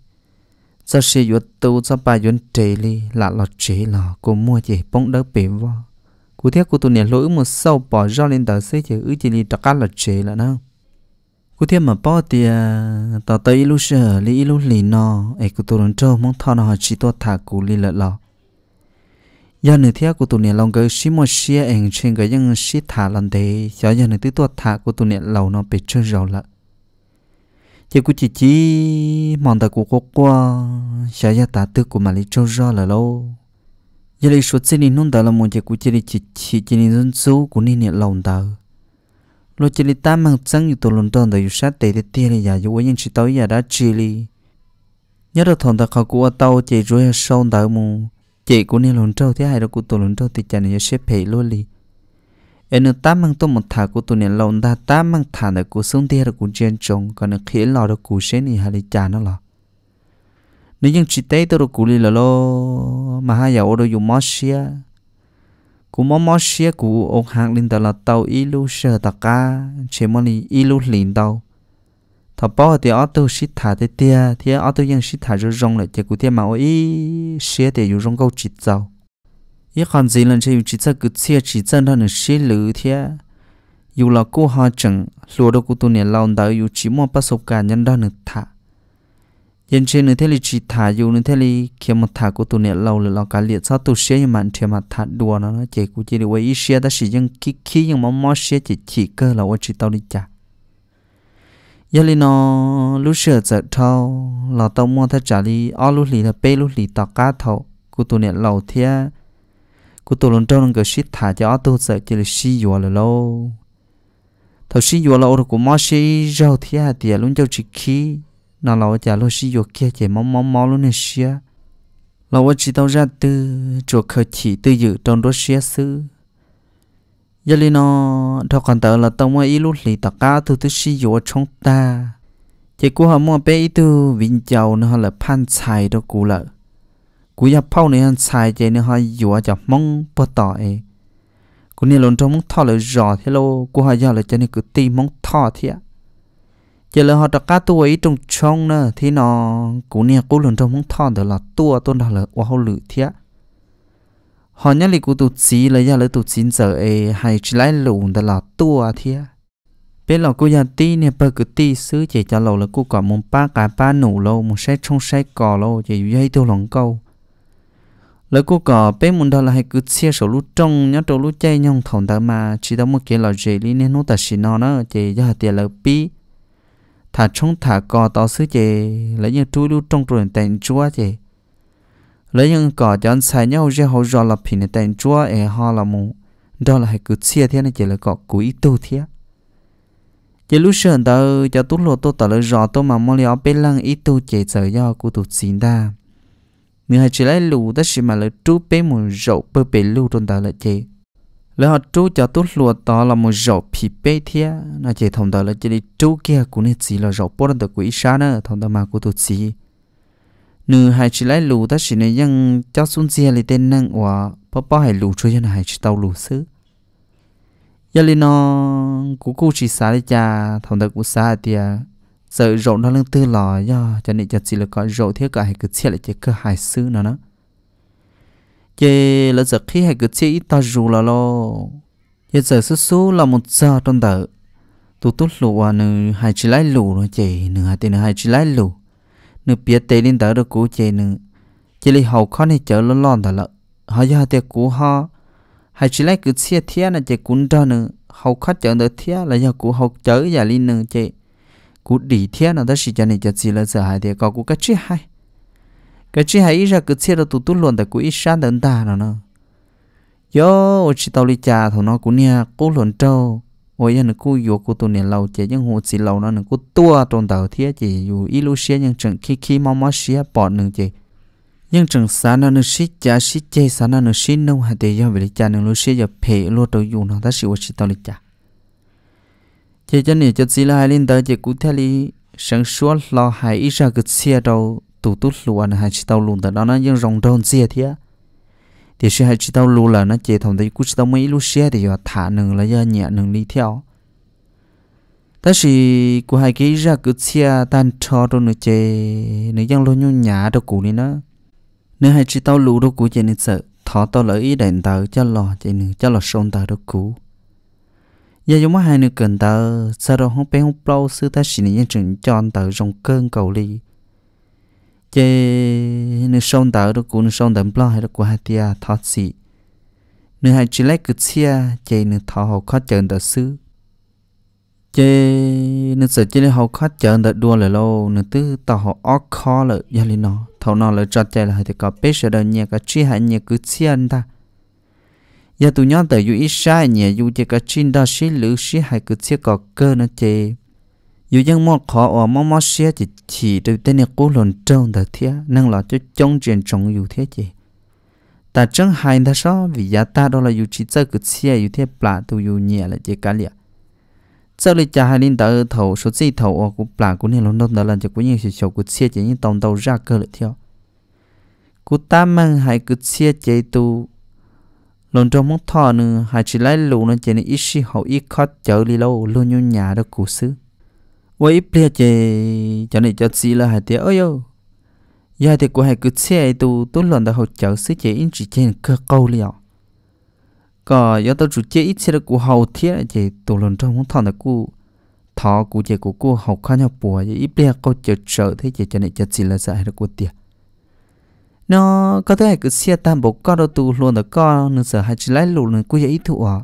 cho xe yếu tu cho bà yếu trề ly là lọt trề là cô mua chê bóng đỡ bề vò cô thấy cô tôi nhẹ lỗi một sâu bỏ ra lên tờ xe chê ư chỉ ly đặc là trề là nào cú thiên mà bao thì tao tới lúc sơ lý lúc lì nó, ấy cú tụi nó trâu mong thọ nó chỉ tao thả cú lì lợn lọ giờ nửa thiên cú tụi này lòng cái xí một xí ảnh trên cái những xí thả lần thế giờ giờ này thứ tao thả cú tụi này lầu nó bị trơn rầu lợn chỉ cú chỉ chỉ mong ta cú có qua giờ giờ ta tư cú mà lý trâu rọ là lâu giờ lý số tiền nông ta là một chỉ cú chỉ chỉ chỉ chỉ dân số cú nên lòng ta lo chỉ li ta mang sang yu tổn tổn đời yu sát tệ tệ tệ là yu với những chỉ tàu ya đã chỉ li nhớ được thằng ta khâu của tàu chỉ rồi sau đời mù chỉ của nên lồn trâu thế hai là của tổn lồn trâu thì chả nên xếp hệ luôn li em ta mang tôm một thả của tụi nên lồn ta ta mang thả là của xuống thế là của trên trồng còn được khiến lò được của xế này hay là chả nó lò nếu những chỉ tế tôi được của li là lo mà hai giờ ở đâu dùng mất cú mò mò xia cú ông hàng linh tàu là tàu y ilu sơ tàu cá chỉ mò li ilu linh tàu thọ bỏ thì ở tu xít thả thế tia thì ở tu yên xít thả rồi rong lại chỉ cú tia mà ôi xia thì rồi rong câu chít dầu y còn gì lần chơi chỉ sợ cứ chia chỉ chân thôi nữa xí lử thế dù là cô họ chẳng lúa đâu cú tu nè lao đào dù chỉ mua bắt sốc cả nhân đó nữa thà yên trên nơi thế li chỉ thả dù nơi thế li khi mà thả của tụi nè lâu là lo cả liệt sao tụi xe nhưng mà thì mà thả đùa nó nó chỉ của chỉ đi quay xe ta chỉ dân kí kí nhưng mà mò xe chỉ chỉ cơ là quay chỉ tao đi chả giờ li nó lúc sửa giờ thâu là tao mua thay trả đi, ở lúc li là bê lúc li tao cá thâu của tụi nè lâu thế của tụi lần trâu lần cái shit thả cho tụi giờ chỉ là xí dùa là lâu thâu xí dùa là ô của mò xe rau thế à thì luôn cho chỉ kí nó lâu chả lâu xí dục kia chỉ mong mong mong luôn nè xia lâu chỉ tao ra từ chuột khởi chỉ từ dự trong đó xia sư giờ li nó thọ còn tớ là tao mua ít lúc lì tao cá từ từ xí dục trong ta chỉ cú họ mua bé ít từ vinh chầu nó là phan xài đó cú lợ cú nhập phao này ăn xài chỉ nó họ dục chả mong bớt tỏi cú này luôn trong mong thọ là rõ thế lô cú họ giờ là cho nên cứ ti mong thọ thiệt giờ là họ đặt cá tua ấy trong trong nữa thì nó cũng nè cố lần trong không thon được là tua tôn đó là hoa hậu lự thiệt họ nhớ lại cụ tụt xí là giờ là tụt xí giờ ấy hay chỉ lấy lùn đó là tua thiệt bên lò cô già ti nè bơ cứ ti xứ chỉ cho lầu là cô có một ba cái ba nụ lâu một xe trong xe cò lâu chỉ dây tiêu lòng câu lỡ cô có bé muốn đó là hay cứ chia sổ lúc trong nhớ trâu lúc chơi nhong thòng ta mà chỉ đó một cái lò dễ lý nên nó ta xin nó nó chỉ cho tiền là pi thà trông thà cò tao xứ chè lấy những chú lưu trong trường tên chúa chè lấy những cỏ chọn xài nhau ra hậu rõ là phìn tên chúa e ho là mù đó là hãy cứ chia thế này chỉ là cọ cúi tu thế chỉ lúc sớm tao cho tú lộ tôi tao lấy rõ tôi mà mong liệu bên lăng ít tu chỉ giờ do của tụt xin ta người hãy chỉ lấy lù ta chỉ mà lấy chú bé mù rậu bơ bể lù trong tao lại chỉ lỡ họ chú cho tốt lúa đó là một rổ phì bê thia nó chỉ thông tờ là chỉ đi chú kia cũng nên chỉ là rổ bố đơn tờ quỷ xa nữa thông tờ mà của tụt chỉ nữ hai chỉ lấy lù ta chỉ nên ยัง cho xuống xe lên tên năng và bố bố hai lúa cho nên hai chỉ tàu lúa xứ giờ lên nó cũng cố chỉ xa đi cha thông tờ cũng xa thì giờ à, rổ nó lưng tư lò do cho nên cho chỉ là có rổ thiết cả hai cứ xe lại chỉ cơ hai xứ nó nữa ye là giờ khi hai cứ chế ít ta dù là lo ye giờ số số là một giờ trong tờ tu tu lù à nửa hai chỉ lái lù nó chị nửa hai tiền nửa hai chỉ lái lù nửa biết tê lên tờ được cú chị nửa chỉ lấy hậu khó này chở lo lon tờ lợ họ giờ hai tiệc cú ha hai chỉ lái cứ chia thia là chị cún ra nửa hậu khó chở được thia là giờ cú hậu chở giờ lên nửa chị cú đi thia là ta chỉ cho này cho chị là giờ hai tiệc có cú cách chia hai cái chỉ hay ra cứ chia ra tụt tụt luôn tại cú ít sáng đến ta nào nó yo chỉ tao đi trà thằng nó cũng nha, cố luận trâu ôi giờ nó cú vô cú tụi nia lâu chơi những hồ chỉ lâu nó nó cú tua trong tàu thiết chỉ dù ít lúc xia những chừng khi khi mau mau xia bỏ nương chỉ nhưng chừng sáng nó nó xí cha xí chơi sáng nó nó xí nông hạt để cho về đi cha nó lúc xia giờ phê luôn trâu dù nó ta xí ôi chỉ tao đi trà chỉ chân này cho chỉ là hai linh tới chỉ cú theo đi sáng suốt lo hai ít ra cứ xe trâu tụ tút lùa là hai chị tao lùn từ đó nó nhưng rồng rồng xe thế thì sẽ hai chị tao lù là nó chế thấy đấy cũng tao mấy lúc xe thì họ thả nừng là do nhẹ nừng đi theo ta chỉ của hai cái ra cứ xe tan cho đồ nữa chế nữa dân luôn nhung nhả đồ cũ nữa nó nếu hai chị tao lù đồ cũ chế nữa sợ thọ tao lợi ý đèn tờ cho lò chế nữa cho lò sôn tờ đồ cũ giờ giống hai nữa cần tờ sao đồ không bé không bao sư ta chỉ nên chừng cho tờ trong cơn cầu ly chế nữ sông tàu đó cũng nữ sông đầm lo hay đó của hai tia thọ sĩ nữ hai chỉ lấy cứ chia chế nữ thọ hậu khó chờn đợt sư chế nữ sợ chế hậu khó chờn đợt đua lại lâu nữ tư tàu hậu óc khó là gia lý nó thầu nó là cho chế là hai tia có biết sợ đơn nhẹ cả chi hai nhẹ cứ chia anh ta giờ tụi nhau tới dù ít sai nhẹ dù chế cả chi đó xí lữ xí hai cứ chia có cơ nó chế อยู่ยังมอขอออมอมอเสียจิตฉี่ตัวเต้นกูหล่นเจ้าแต่เทียนั่งหลอจะจงเจียนจงอยู่เทียจีแต่จังหายนะชอวิยาตาดอลอยู่ชีเจ้ากุเสียอยู่เทียปลาตัวอยู่เนี่ยละเจกาเลียเจ้าเลยจะให้ลินตาเออเถาสุดสี่เถาออกูปลากูเนี่ยหล่นดอนแต่ละจะกูยังเฉียวกูเสียจีนี่ตองเตายากเกินเลยเทียวกูตามมังหายกูเสียใจตัวหล่นจมมุกท่อนึงหายชีไล่หลูนั่นเจนี่อิชิเขาอีคอดเจอลีโลลุนยุญญาดอกูซื้อ vậy bây giờ cho nên cho chị là hai tiếng ơi yo giờ thì của hai cứ xe tu tu lần đầu học cháu sẽ chỉ in chỉ trên cơ câu liệu có giờ tao chủ chế ít xe của hậu thiết chỉ tu lần trong không thằng là của thọ của chị của cô học khá nhau bùa ít bây giờ cô chờ chờ thế chị cho nên cho chị là dạy là của tiền nó có thể cứ xe tam bộ con đâu tu luôn là con nữa giờ hai chỉ lấy lù nữa cũng dễ thụ à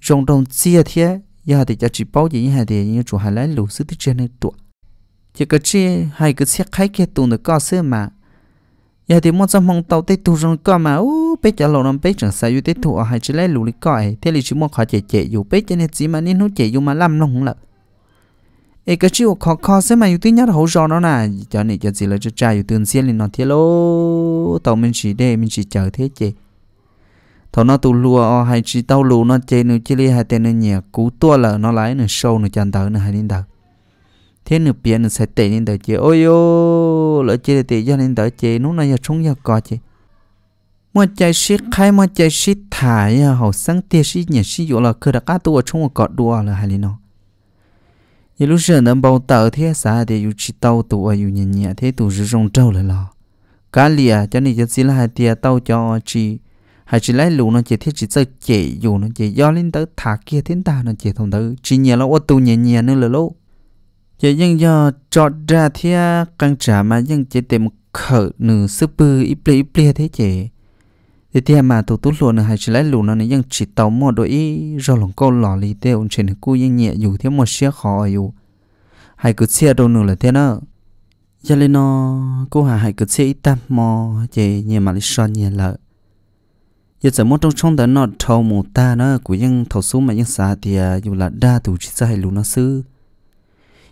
trong trong xe thế giờ thì cho chị bảo gì hay thì như chủ hai lái lù sư tích trên này tụ chỉ cái chi hai cái xe khai kia tụ nó có xe mà giờ thì muốn trong mong tàu tới tụ rồi có mà u bây giờ lầu năm bây giờ sao? u tới tụ ở hai chỉ lái lù đi coi thế là chỉ muốn khó chạy chạy u bây giờ này chỉ mà nên nó chạy u mà làm nó không lợn ấy cái chiều khó khó xem mà yêu tin nhất hậu gió nó nè cho nên cho gì là cho trai yêu tin xiên lên nó thế lô tàu mình chỉ để mình chỉ chờ thế chị thôi nó tụ lùa o hay chỉ tao lù nó chơi nữa chơi li hai tên nữa nhẹ cú tua là nó lái nữa sâu nữa chăn tới nữa hai đến tới thế nữa biển nữa sẽ tệ nên tới chơi ôi ô lỡ chơi tệ cho nên tới chơi nó này giờ xuống giờ có chơi mà chơi sĩ khai mà chơi sĩ thải à, hậu sáng tia sĩ nhẹ sĩ dụ là cứ đặt cá tua chúng có đua là hai nó giờ lúc giờ nó bao tờ thế xã thì dù chỉ tao tụ ở à, dù nhẹ nhẹ thế tụ rong trâu lại lo cá lìa cho nên giờ chỉ là hai tia tao cho chỉ hay chỉ lấy lũ nó chỉ thiết chỉ chơi chỉ dù nó chỉ do lên tới thả kia thiên ta nó chỉ thông tới chỉ nhẹ lâu ô tu nhẹ nhẹ nữa là lỗ chỉ nhưng do cho ra thì căng trả mà nhưng chỉ tìm khở nữ sư bư y ple y ple thế chỉ thì thia mà tụ tụ lụa nó hay chỉ lấy lũ nó này nhưng chỉ tàu mò đôi ý do lòng câu lò lì tê ổn trên cú nhưng nhẹ dù thế một xe khó dù hay cứ xe đâu nữa là thế nữa cho nên nó cô hà hay cứ xe ít tâm mò chỉ nhẹ mà lấy son nhẹ lợi giờ giờ mỗi trong trong đó nó thầu mù ta nó cũng ยัง thầu số mà ยัง xa thì dù là đa tụ chỉ sai luôn nó sư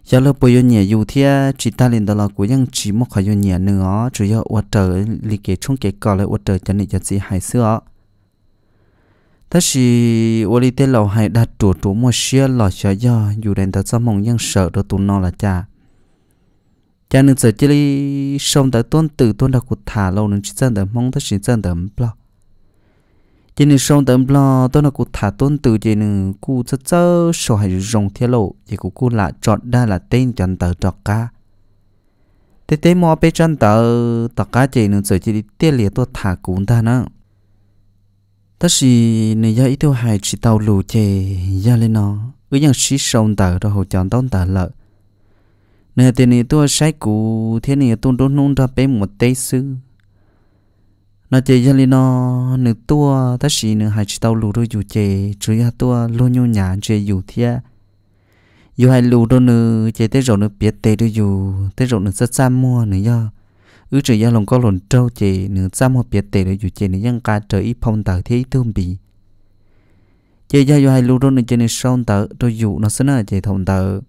giờ lớp bây giờ nhà dù thì chỉ ta lên đó là chỉ một cái nhà nữa chủ yếu ở trời lì kế trong cái cỏ lại ở trời cho nên cho gì hay sữa ta chỉ ở đây tên lầu hay đặt chỗ chỗ mua xe lò sợ do dù đến đó sao sợ đó tụ nó là cha cha nên sợ chỉ đi xong tới tuần từ tuần đó của thả lâu nên chỉ dân đỡ mong ta chỉ dân đỡ bao chỉ nên sống tầm lo tôi nó cũng thả tôn từ chỉ nên cụ chớ chớ sổ hay rong thiết lộ chỉ cụ cụ là chọn đa là tên chọn tờ chọn cá thế thế mò bé chọn tờ tờ cá chỉ nên sửa chỉ đi tiền liệt tôi thả cụ ta nữa ta chỉ nên giờ ít tôi hay chỉ tàu lù chè giờ lên nó cứ như sĩ sống tờ rồi hồ chọn tôn tờ lợi nên tiền này tôi sai cụ thế này tôi đốn nung ra bé một tay sư nó chơi dân li nó nửa tua ta xì nửa hai chỉ tàu lù đôi dù chơi chơi hai tua luôn nhau nhà chơi dù thia dù hai lù đôi nửa chơi tới rồi nửa biết tê đôi dù tới rồi nửa rất xa mua nửa do ứ chơi gia lòng có lồn trâu chơi nửa xa mua biết tê đôi dù chơi nửa dân ca chơi ít phong tờ thế tương bị chơi gia dù hai lù đôi nửa chơi nửa sông tờ đôi dù nó sẽ nửa chơi thông tờ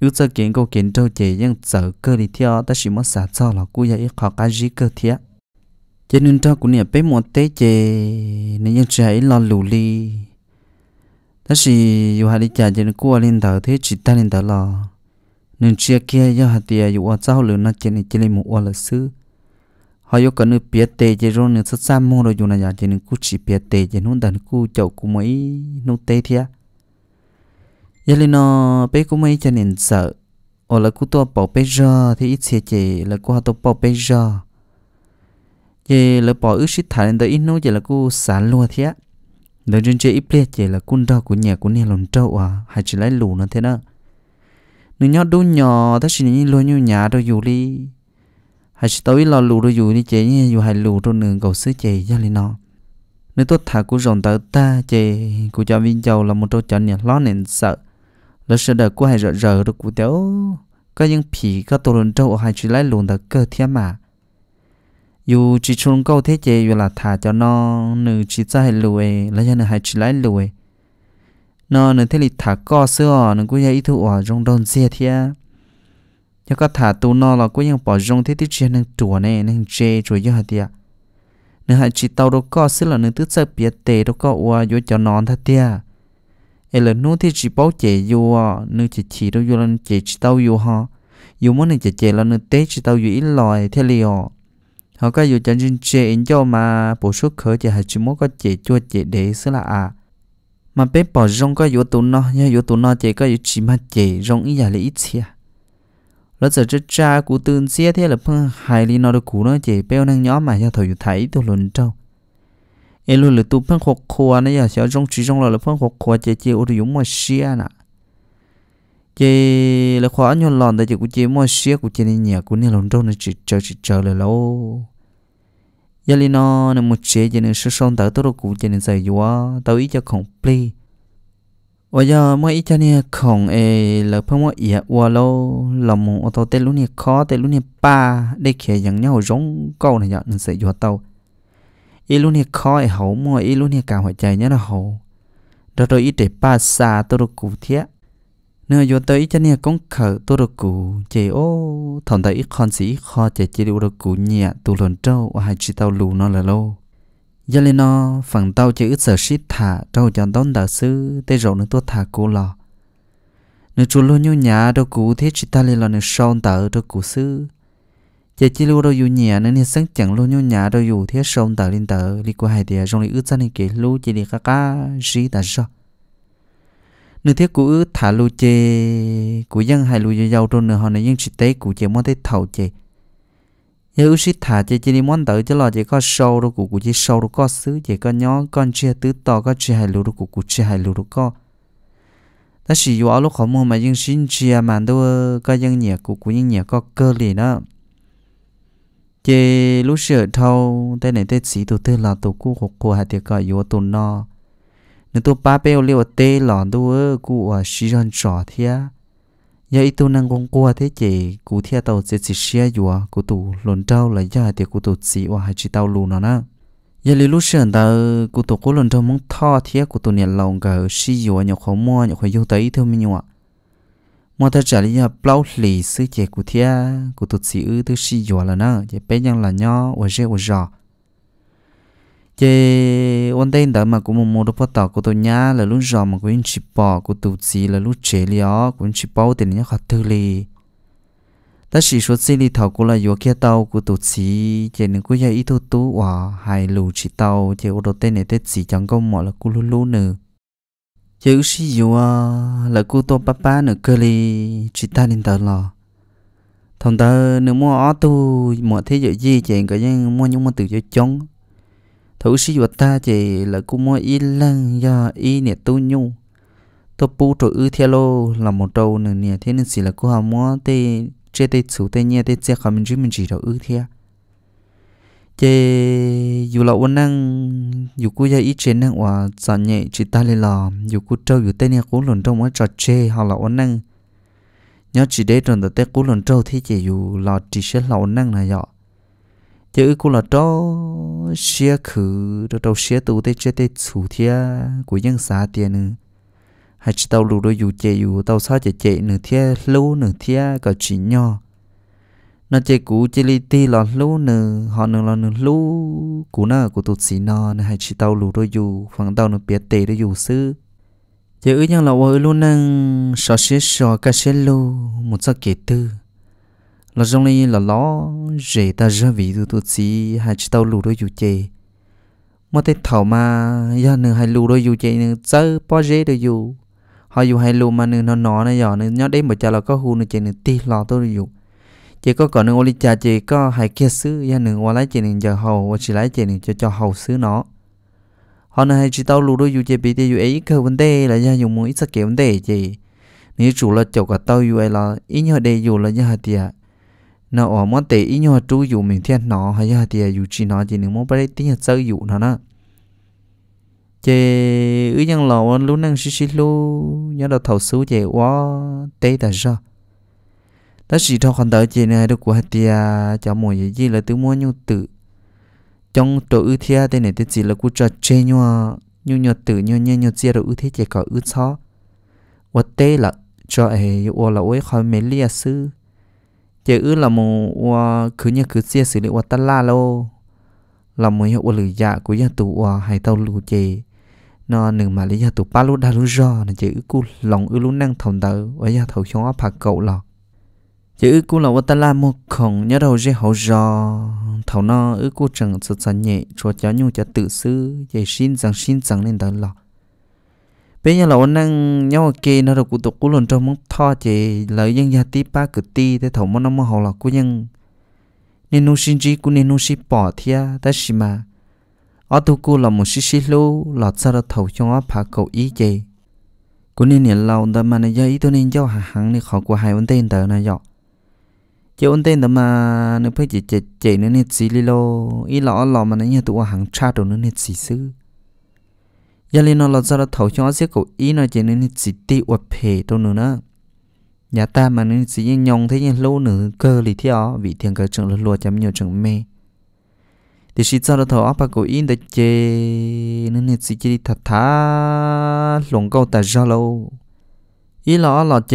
ứ chơi kiện câu kiện trâu chơi dân sợ cơ đi theo ta chỉ mất xả cho là cú gia ít khó cái gì cơ thiệt cho nên ta cũng nhớ bế một tế chè nên nhân trẻ lo lù li đó là dù hai đi chả cho nên cua lên đầu thế chỉ ta lên đầu lo nên chia kia do hạt tiền dù ở sau lửa nó chỉ nên chỉ lên một ở là sư họ yêu cần được biết tế chè rồi nên sát xa mua rồi dù này giờ cho nên cú chỉ bế tế chè nó đàn cú chậu cú mấy nó tế thia giờ lên nó bế cú mấy cho nên sợ ở là cú to bảo bế ra thì ít xe chè là cú họ to bỏ bé ra ye là bỏ ước xích thải đó ít nô ye là cô xả luôn thế lỡ chân chơi ít plea ye là cún rau của nhà của nhà lồng trâu à hay chỉ lấy lù nó thế đó nếu nhau đu nhỏ ta chỉ nhìn lúa như nhà đâu dù đi hay chỉ tới lo lù đâu dù đi chế như dù hay lù đâu nương cầu xứ chế ra lên nó nếu tôi thả của rồng tới ta chế của cho viên châu là một trâu chọn nhà lo nên sợ là sợ đời của hay rợ rợ đâu của téo có những phì có tổ lồng trâu hay chỉ lấy lùn ta cơ thế mà dù chỉ chung câu thế chế dù là thả cho nó nữ chỉ ra hay lùi là cho nữ hay chỉ lấy lùi nó nữ thế lì thả co xưa nữ cũng như vậy thu ở trong đồn xe thia cho có thả tu nó là cũng như bỏ trong thế tí chế nữ chùa này nữ chế chùa như hạt tiệt nữ hay chỉ tàu đâu co xưa là nữ tứ sợ biết tệ đâu có ua dù cho nó thật tiệt ấy là nu thế chỉ bảo chế dù nữ chỉ chỉ đâu dù là chế chỉ tàu dù ha dù muốn nữ chế chế là nữ tế chỉ tàu dù ít lòi thế liò họ có dù chân trên chế in cho mà bổ số khởi thì hãy chỉ muốn có chế chua chế để xứ là à mà bé bỏ rong có yếu tố nó nhá yếu tố nó chế có yếu chỉ mà chế rong ý giả lấy ít xia lỡ giờ chết cha của tương xia thế là phương hài li nó được cú nó chế béo năng nhỏ mà cho thổi thấy tôi luận trâu em luôn là tu phương khóc khua nãy giờ sẽ rong chỉ rong là phương khóc khua chế chế ô được dùng mà xia nè chị là khóa nhau lòn tại chị cũng chỉ mua xe của chị nên nhà của nên lòng trong nên chị chờ chị chờ là lâu giờ li nó nên một chế cho nên sơ son tới tôi cũng chị nên dạy dúa tao ý cho không ple. và giờ mỗi ý cho nên không ê là phải mỗi ý qua lâu lòng một ô tô tên luôn này khó tên luôn này ba để kể rằng nhau giống câu này giờ nên giải dúa tao ý luôn này khó ấy hậu mỗi ý luôn này cả hội chạy nhớ là hậu đó rồi ý để ba xa tôi cũng thiết nếu yo tới cho nè cũng khở tu được cụ chế ô thằng tới con sĩ kho chế chế được cụ nhẹ tu lồn trâu và hai chị tao lù nó là lâu giờ lên nó phần tao chế ít sợ thả trâu chọn đón đạo sư tê rồi nữa tu thả cụ lò nếu chú luôn nhau nhà đâu cụ thế chị ta lên là nếu son tờ đâu cụ sư chế chế lưu đâu dù nhẹ nên hiện sáng chẳng luôn nhau nhà đâu dù thế son tờ lên tờ đi qua hai địa trong lý ướt ra này kể lưu chỉ đi cá cá gì ta sao nữ thiết của thả lu chê của dân hai lu dâu trong nửa họ này dân sĩ tế của chè món tế thầu chè giờ ưu sĩ thả chè chỉ đi món tử cho lò chè có sâu đâu của của chè sâu đâu có xứ chè có nhó con chè tứ to có chè hai lu đâu của của chè hai lu đâu có ta chỉ dù áo lúc khó mua mà dân sinh chè mà đâu có dân nhẹ của của dân nhẹ có cơ liền đó chè lúc sửa thâu tay này tay sĩ tụ tư là tụ cũ hộp của hai tiệc gọi dù tụ no nếu tôi ba bèo liệu tê lỏn tôi ơ cụ ở à, xí rần trò thia giờ ít tôi năng con qua thế chị cụ thia tàu sẽ chỉ xe dùa cụ tụ lồn trâu là giờ thì cụ tụ chỉ và hai chị tàu lù nó nè giờ lý lúc xưa ta cụ tụ cụ lồn trâu muốn thọ thia cụ tụ nhận lòng cả xí dùa nhậu khó mua nhậu khó yêu tới thôi mình nhọ mà ta trả lý giờ bao lì sư chế cụ thia cụ tụ chỉ ư thứ xí dùa là nè chị bé nhân là nhỏ và dễ và giò chế quan tên đó mà cũng một một đứa tao của tôi nhá là lúc giờ mà cũng chỉ bỏ của tụt gì là lúc chế lý lió cũng chỉ bỏ tiền nhá khát thư li ta chỉ số xí li thảo của là vừa kia tàu của tụt gì chế nên cũng giờ ít thu tú và hai lù chỉ tàu chế ô đầu tên này tết gì chẳng có mọi là cú lú lú nữa chế ước gì à là cú tôi papa nữa cơ li chỉ ta nên tao lo thằng ta nếu mua ở tu mọi thế giới gì chế cái gì mua những món từ cho chống thủ sĩ vật ta chỉ là cú mua y lăng do y nè tu nhu tôi bù trội ư theo lô là một trâu nè nè thế nên chỉ là cú hà mua tê chê tê chủ tê nhẹ tê chê khả mình chứ mình chỉ đâu ư theo chê dù là ôn năng dù cú gia ý chế năng hòa sợ nhẹ chỉ ta lên lò dù cú trâu dù tê nè cú lần trong mới trò chê hoặc là ôn năng nhớ chỉ để trần tê cú lần trâu thế chỉ dù là chỉ sẽ là ôn năng là dọ chứ cũng là đó xe khử đó đâu xe tụ tê chế tê chủ thia của dân xã tiền nữa hay chỉ tàu lù đôi dù chạy dù tàu sao chạy chạy nửa thia lú nửa thia cả chỉ nho nó chạy cũ chỉ li ti là lú nửa họ nửa là nửa lú cũ nè của tụt xì nọ hay chỉ tàu lù đôi dù phẳng tàu nửa biết tê đôi dù sư chứ ư nhân là ôi luôn năng sợ xe sợ cả xe lú một giấc kể tư là trong này là nó dễ ta ra vị từ tôi chỉ hai chỉ tàu lù đôi dù chê mà tết thảo mà giờ nửa hai lù đôi dù chê nửa chớ bao dễ đôi dù họ dù hai lù mà nửa nó nó này giờ nửa nhớ đến một cha là có hù nửa chê nửa ti lò tôi dù chỉ có còn nửa ly cha chê có hai kia xứ giờ nửa qua lái chê nửa giờ hầu qua chỉ lái chê nửa cho cho hầu xứ nó họ nửa hai chỉ tàu lù đôi dù chê bị tê dù ấy cơ vấn đề là giờ dùng mũi sắc kiểu vấn đề chê, nếu chủ là chỗ cả tàu dù ấy là ít nhớ đây dù là như hạt tiền nó ở món tệ ý nhau chú dụ mình thiên nó hay là thì dụ chỉ nó chỉ những món bấy tiếng là sơ dụ nó nó chế ứ nhân lò lúc năng xí xí lu nhớ đầu thầu số chế quá tệ ta sao ta chỉ cho con đợi chế này được của thì cho mọi gì gì là tứ mua nhu tự trong chỗ ứ thế tên này thì chỉ là cú cho chê nhu nhu nhu tự nhu nhu nhu chia rồi ứ thế chế có ứ chó và tệ là cho ấy ô là ôi khỏi mấy lia sư chế ư là một cứ như cứ xe xử lý của tắt la lô là một hiệu ua lử dạ của gia tù ua hay tàu lù chế nó nừng mà lý gia tù ba lô đa lù rò nè chế ư cú lòng ư lù năng thông tờ ua gia thầu xuống phạt cậu lọ chế ư cú là ua tắt la mù khổng nhớ đầu dê hậu rò thầu nó ư cú chẳng sợ sợ nhẹ cho cháu nhung cháu tự sư chế xin rằng xin rằng nên tờ lọ bây giờ là ông đang nhau kì nó được cụ tục của lần trong mong tho chỉ lợi dân gia tí ba cử ti thế thầu mong nó mong hậu là của nhân nên nu sinh chỉ của nên nu sinh bỏ thia ta xí mà ở tu cô là một xí xí lô là sao đó thầu trong áp phá cầu ý gì của nên nhận lâu đó mà này do ý tôi nên do hàng hàng này khó của hai ông tên tờ này dọ chứ ông tên tờ mà nó phải chỉ chỉ chỉ nó nên xí lô ý lọ lọ mà nó nhà tụ hàng cha đồ nó nên xí xứ ยาลีนอลจาระเถาชอเสียกูอีนอจีนี่จิตติวัดเพตัวนึงนะยาตามันนี่จิยังยองเทียนลู่หนึ่งเกลีเที่อ๋อวิเทียงเกิดจังลัวจำอยู่จังเมดิชิจาระเถาอปะกูอินเดเจนี่นี่จิจิทัดท้าหลงเกาแต่จาโลอีหล่อหล่อเจ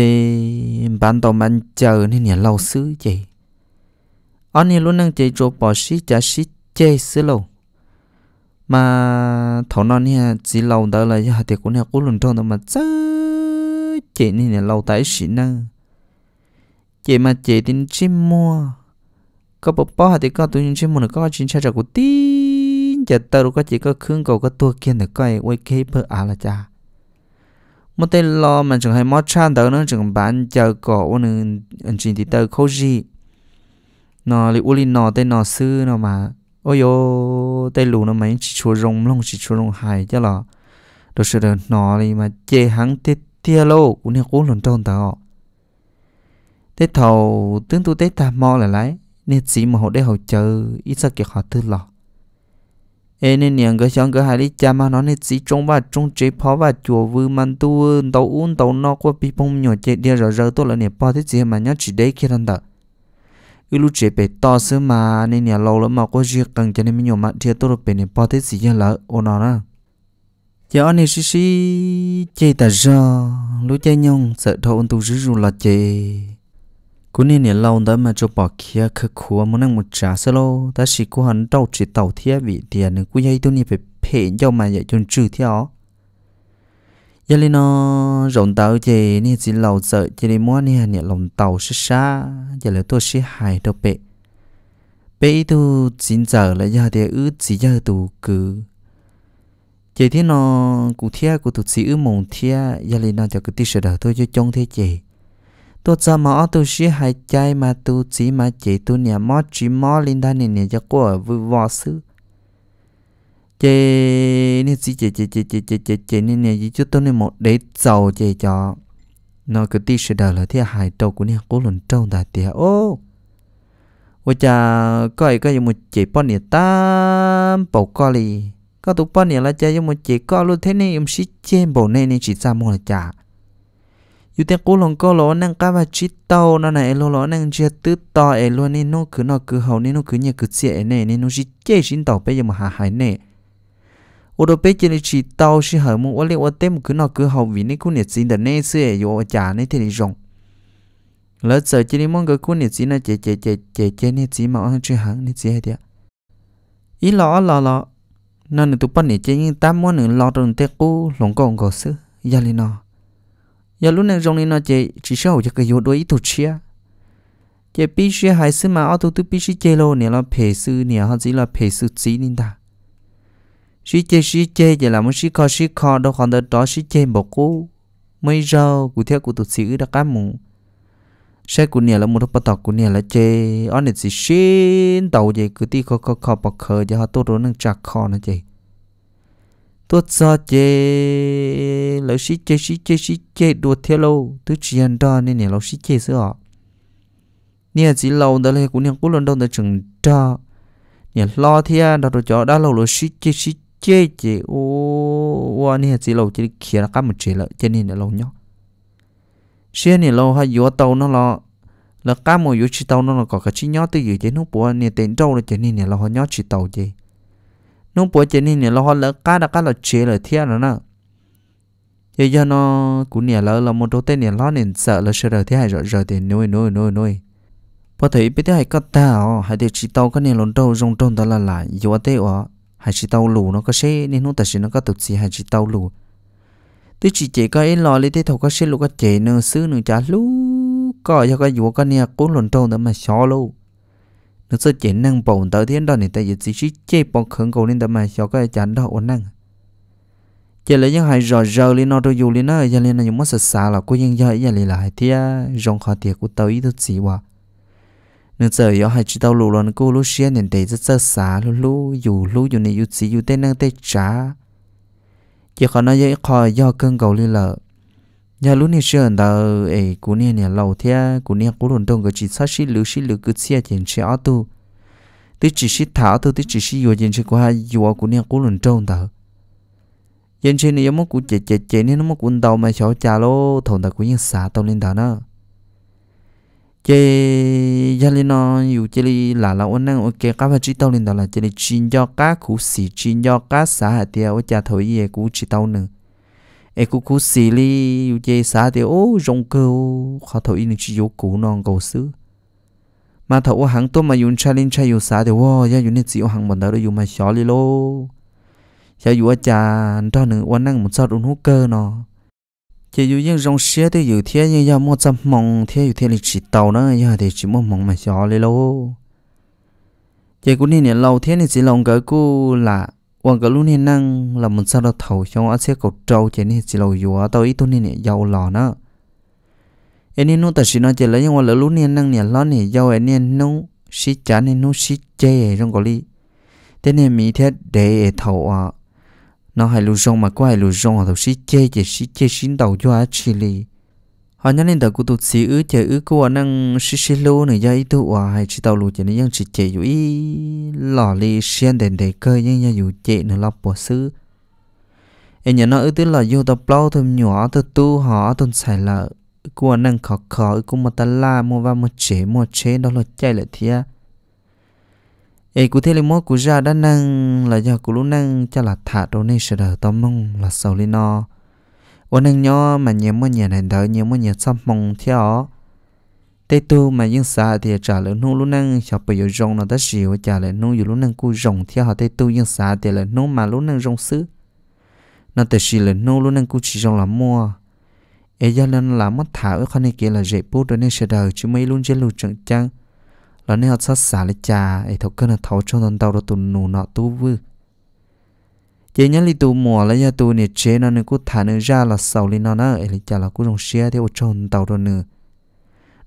บ้านตัวมันเจอนี่เนี่ยเราซื้อเจอันนี้ลุ้นนั่งเจโจปอชิจะชิเจซื้อโล mà thảo non nha chỉ lâu đó là giờ thì cũng là cố lần trong đó mà chớ chị này là lâu tại xí năng chị mà chị tin chim mua có bộ bao thì có tụi những chim mua nó có chính xác của tin giờ tao có chỉ có khương cầu có tua kia nữa coi quay kê bơ à là cha một tên lo mà chẳng hay mất chan đó nó chẳng bán chờ cổ nên anh chị thì tao khâu gì nó li uli nó tên nó sư nó mà ôi yo tây lù nó mấy chỉ chua rong long chỉ chua rong hài chứ là đồ sự đồ nọ đi mà chê hắn tê tia lô cũng như cố lần trong tao tê thầu tướng tu tê ta mò lại lấy nè chỉ mà họ để họ chờ ít sao kiểu họ tư lọ ê nên niềng cái chọn cái hai lý cha mà nó nên chỉ trong ba trong chế phó và chùa vư man tu tàu uốn tàu nọ qua bị bông nhỏ chê đi rồi rồi tôi là nè bao thế gì mà nhớ chỉ để kia thằng đó lúc chế bé to sớm mà nên nhà lâu lắm mà có gì cần cho nên mình nhiều mặt chia tốt được bé này bao thế gì nhá lỡ ô nó giờ anh ấy xí xí chơi ta do lúc chơi nhung sợ thôi ông tu rú rú là chơi cũng nên nhà lâu đó mà cho bỏ kia khứ khua muốn ăn một trả sơ lô chỉ có hắn đâu chỉ tàu thiết vị tiền cũng hay tôi nên phải phê nhau mà dạy chôn trừ theo giờ lên nó rộng tàu gì nên chỉ lầu sợ chỉ đi mua nè nhà lòng tàu xa xa giờ là tôi sẽ hài đâu bệ bệ tu chín giờ là giờ thì ư chỉ giờ tu cứ chỉ thế nó cụ thia cụ tụt sĩ ư mộng thia giờ lên nó cho cái tí sợ đời tôi cho trông thế chị tôi cho mà tôi sẽ hài chay mà tôi chỉ mà chị tôi nhà mỏ chỉ mỏ lên đây nè nhà cho cô ở vui vò sứ chế nên xí chế chế chế chế chế chế chê nên nè chứ tôi nên một để giàu chế cho nó cứ tí sự đời là thế hại trâu của nè cố lần trâu đại tiệt ô ôi cha coi coi một chế bọn nè tam bầu co li có tụ bọn nè là cha một chế co luôn thế này em xí chê bầu nè nên chỉ ra mua là cha dù tiếng cố lòng cố lỗ năng cá và chỉ tàu nó này lỗ lỗ năng chia tứ tàu ấy luôn nên nó cứ nó cứ hầu nên nó cứ nhà cứ xịa này nên nó chỉ chế xin tàu bây giờ mà hà hải này 我都北京的渠道是很么？我连我对么个那个好为那过日子的那些有家那天的用。lỡ giờ chỉ đi mong cái cuốn này chỉ là chè chè chè chè chè này chỉ mà ăn chơi hàng này chỉ hay đấy lọ lọ lọ nó tụi bạn này nhưng tám món nữa lọ trong tay cô lòng con có sự giờ lên nó giờ lúc này trong này nó chè chỉ sau cho cái yếu đuối tụt chia chè pi chia hai sự mà ở tụi tụi pi chia chơi lâu nè là phê sự nè họ chỉ là phê sự chỉ nên ta sĩ chê sĩ chê giờ là muốn sĩ kho sĩ kho đâu còn đỡ đó sĩ chê bỏ cú mấy giờ cụ theo cụ tụt sĩ đã cá mù sẽ cụ nè là một thằng bắt tọt cụ nè là chê ở nè sĩ xin tàu vậy cứ ti kho kho kho bọc khờ giờ họ tốt rồi nâng chặt kho nữa chị tốt sao chê lỡ sĩ chê sĩ chê sĩ chê đua theo lâu tôi chỉ ăn đó nên nè lỡ sĩ chê sữa họ nè chỉ lâu đó là cụ nè cũng lần đầu đã chừng đó nè lo theo đó rồi cho đã lâu rồi sĩ chê sĩ chế chế ô nè chỉ lâu chỉ kia cá một chế lợi trên nè lâu nhóc xe nè lâu ha yếu tàu nó lo là cá một yếu chỉ tàu nó là có cái chỉ nhóc tới yếu chế nó bùa nè tiền trâu là trên nè lâu nhóc chỉ tàu chế nó bùa trên nè lâu là cá đã cá là chế là thiệt rồi nè giờ giờ nó cũng nè lâu là một đôi tên nè lo nè sợ là sợ rồi thế hay rồi rồi thì nuôi nuôi nuôi nuôi có thể biết thế hay có tao hay thì chỉ tàu cái nè lon trâu rong trâu đó là lại yếu tế ó hay chỉ tàu lù nó có xe nên nó ta sẽ nó có tục gì hay chỉ tàu lù tôi chỉ chỉ có lo lấy thế thôi có xe lù có chế nữa xứ nữa chả lú có cho có vụ có nè cuốn lồn trâu nữa mà xó lù nó sẽ chế năng bồn tới thiên đó này ta vì chỉ chỉ chế bồn khẩn cầu nên ta mà xó cái chán đó ổn năng chỉ lấy những hai rò rò lên nó rồi dù lên nó giờ lên nó những mất sạch xả là cô nhân giờ giờ lên lại thì rong khó tiệt của tao ít thứ gì quá nên giờ yo hay chỉ tao lù lon cô lú xia nên để rất rất xả lú lú dù lú dù này dù chỉ dù tên năng tên trả chỉ còn nói với khỏi do cơn cầu lì lợ nhà lú này xưa đó ấy cú này nhà lâu thế cô này cô lồn đông cái chỉ sát xí lú xí lú cứ xia tiền xia ở tu tí chỉ xí thảo tu tí chỉ xí vô tiền xí qua hai cô cú cô cú lồn đông đó dân xí này giống mốc cú chạy chạy chạy nên nó mốc cú đầu mà xóa trà lô thằng ta cũng như xả tao lên đó nữa chế gia linh nó dù chế li là là ôn năng ok các bạn chỉ tao lên đó là chế li chín do cá cú xì chín do cá xã hạt tiền ở cha thổi gì cú chỉ tao nữa e cú cú xì li dù chế xã tiền ô rong cơ họ thổi nên chỉ vô cú non cầu xứ mà thổi ở hàng tôi mà dùng cha linh cha dùng xã tiền wow gia dùng nên chỉ ở hàng mình đó rồi dùng mà xóa li lô gia dùng ở cha đó nữa ôn năng một sao đúng hút cơ nó chỉ dụ những rong xe thì dù thế nhưng giờ mua trăm mong thế dù thế là chỉ tàu đó giờ thì chỉ mua mong mà cho lấy lâu chỉ cũng nên lâu thế nên chỉ lòng cái cô là quan cái lúc nên năng là một sao đó thầu cho anh sẽ cột trâu chỉ nên chỉ lâu vừa tao ít tôi nên giàu lò nữa anh nên nó ta chỉ nói chỉ lấy nhưng mà lỡ lúc nên năng nè lo nè giàu anh nên nó xí chán nên nó xí chê trong cái ly thế nên mỹ thế để thầu à nó hay lù rong mà có hay lù rong thầu sĩ chê chê sĩ chê xin đầu cho á chì lì họ nhắn lên đầu của tụt sĩ ứ chê ứ của năng sĩ sĩ lô này do ý tu à hay chỉ tàu lù chê này nhưng chỉ chê dù ý lò lì xiên đền đề cơ nhưng nhà dù chê nữa lọc bỏ xứ em nhớ nó ứ tức là vô tập lâu thầm nhỏ thầm tu họ thầm xài lợ của năng khó khó ứ cũng mà ta la mua vào mua chế mua chế đó là chạy lại thiệt ấy cụ thể là mỗi cụ ra đã năng là do cụ lúc năng cho là thả đồ này sẽ đỡ tóm mong là sầu lên nó ôn năng nhỏ mà nhiều mỗi nhà này đỡ nhiều mỗi nhà xăm mong theo tê tu mà dân xa thì trả lời nô lúc năng cho bây giờ rong nó đã xỉu trả lời nô dù lúc năng cụ rong theo họ tê tu dân xa thì là nô mà lúc năng rong xứ nó tê xỉ là nô lúc năng cụ chỉ rong là mua ấy do nên là mất thả ở con này kia là dễ bút đồ này sẽ đỡ chứ mấy luôn trên lù chẳng chăng là nên họ sát xả lấy trà ấy thấu cơn là thấu cho đòn tàu đó tụ nụ nọ tu vư chỉ nhớ li tụ mùa lấy nhà tụ nè chế nó nè cú thả nè ra là sầu li nó nè ấy lấy trà là cú rong xe theo trong tàu đó nè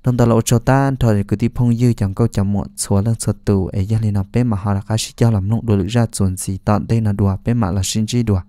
đồng tàu là cho ta anh thọ thì cứ đi phong dư chẳng câu chẳng muộn xóa lên sợ tù ấy gia li nó bé mà họ đã cái gì cho làm nông đồ lựa ra chuẩn gì tọn đây là đùa bé mà là sinh chi đùa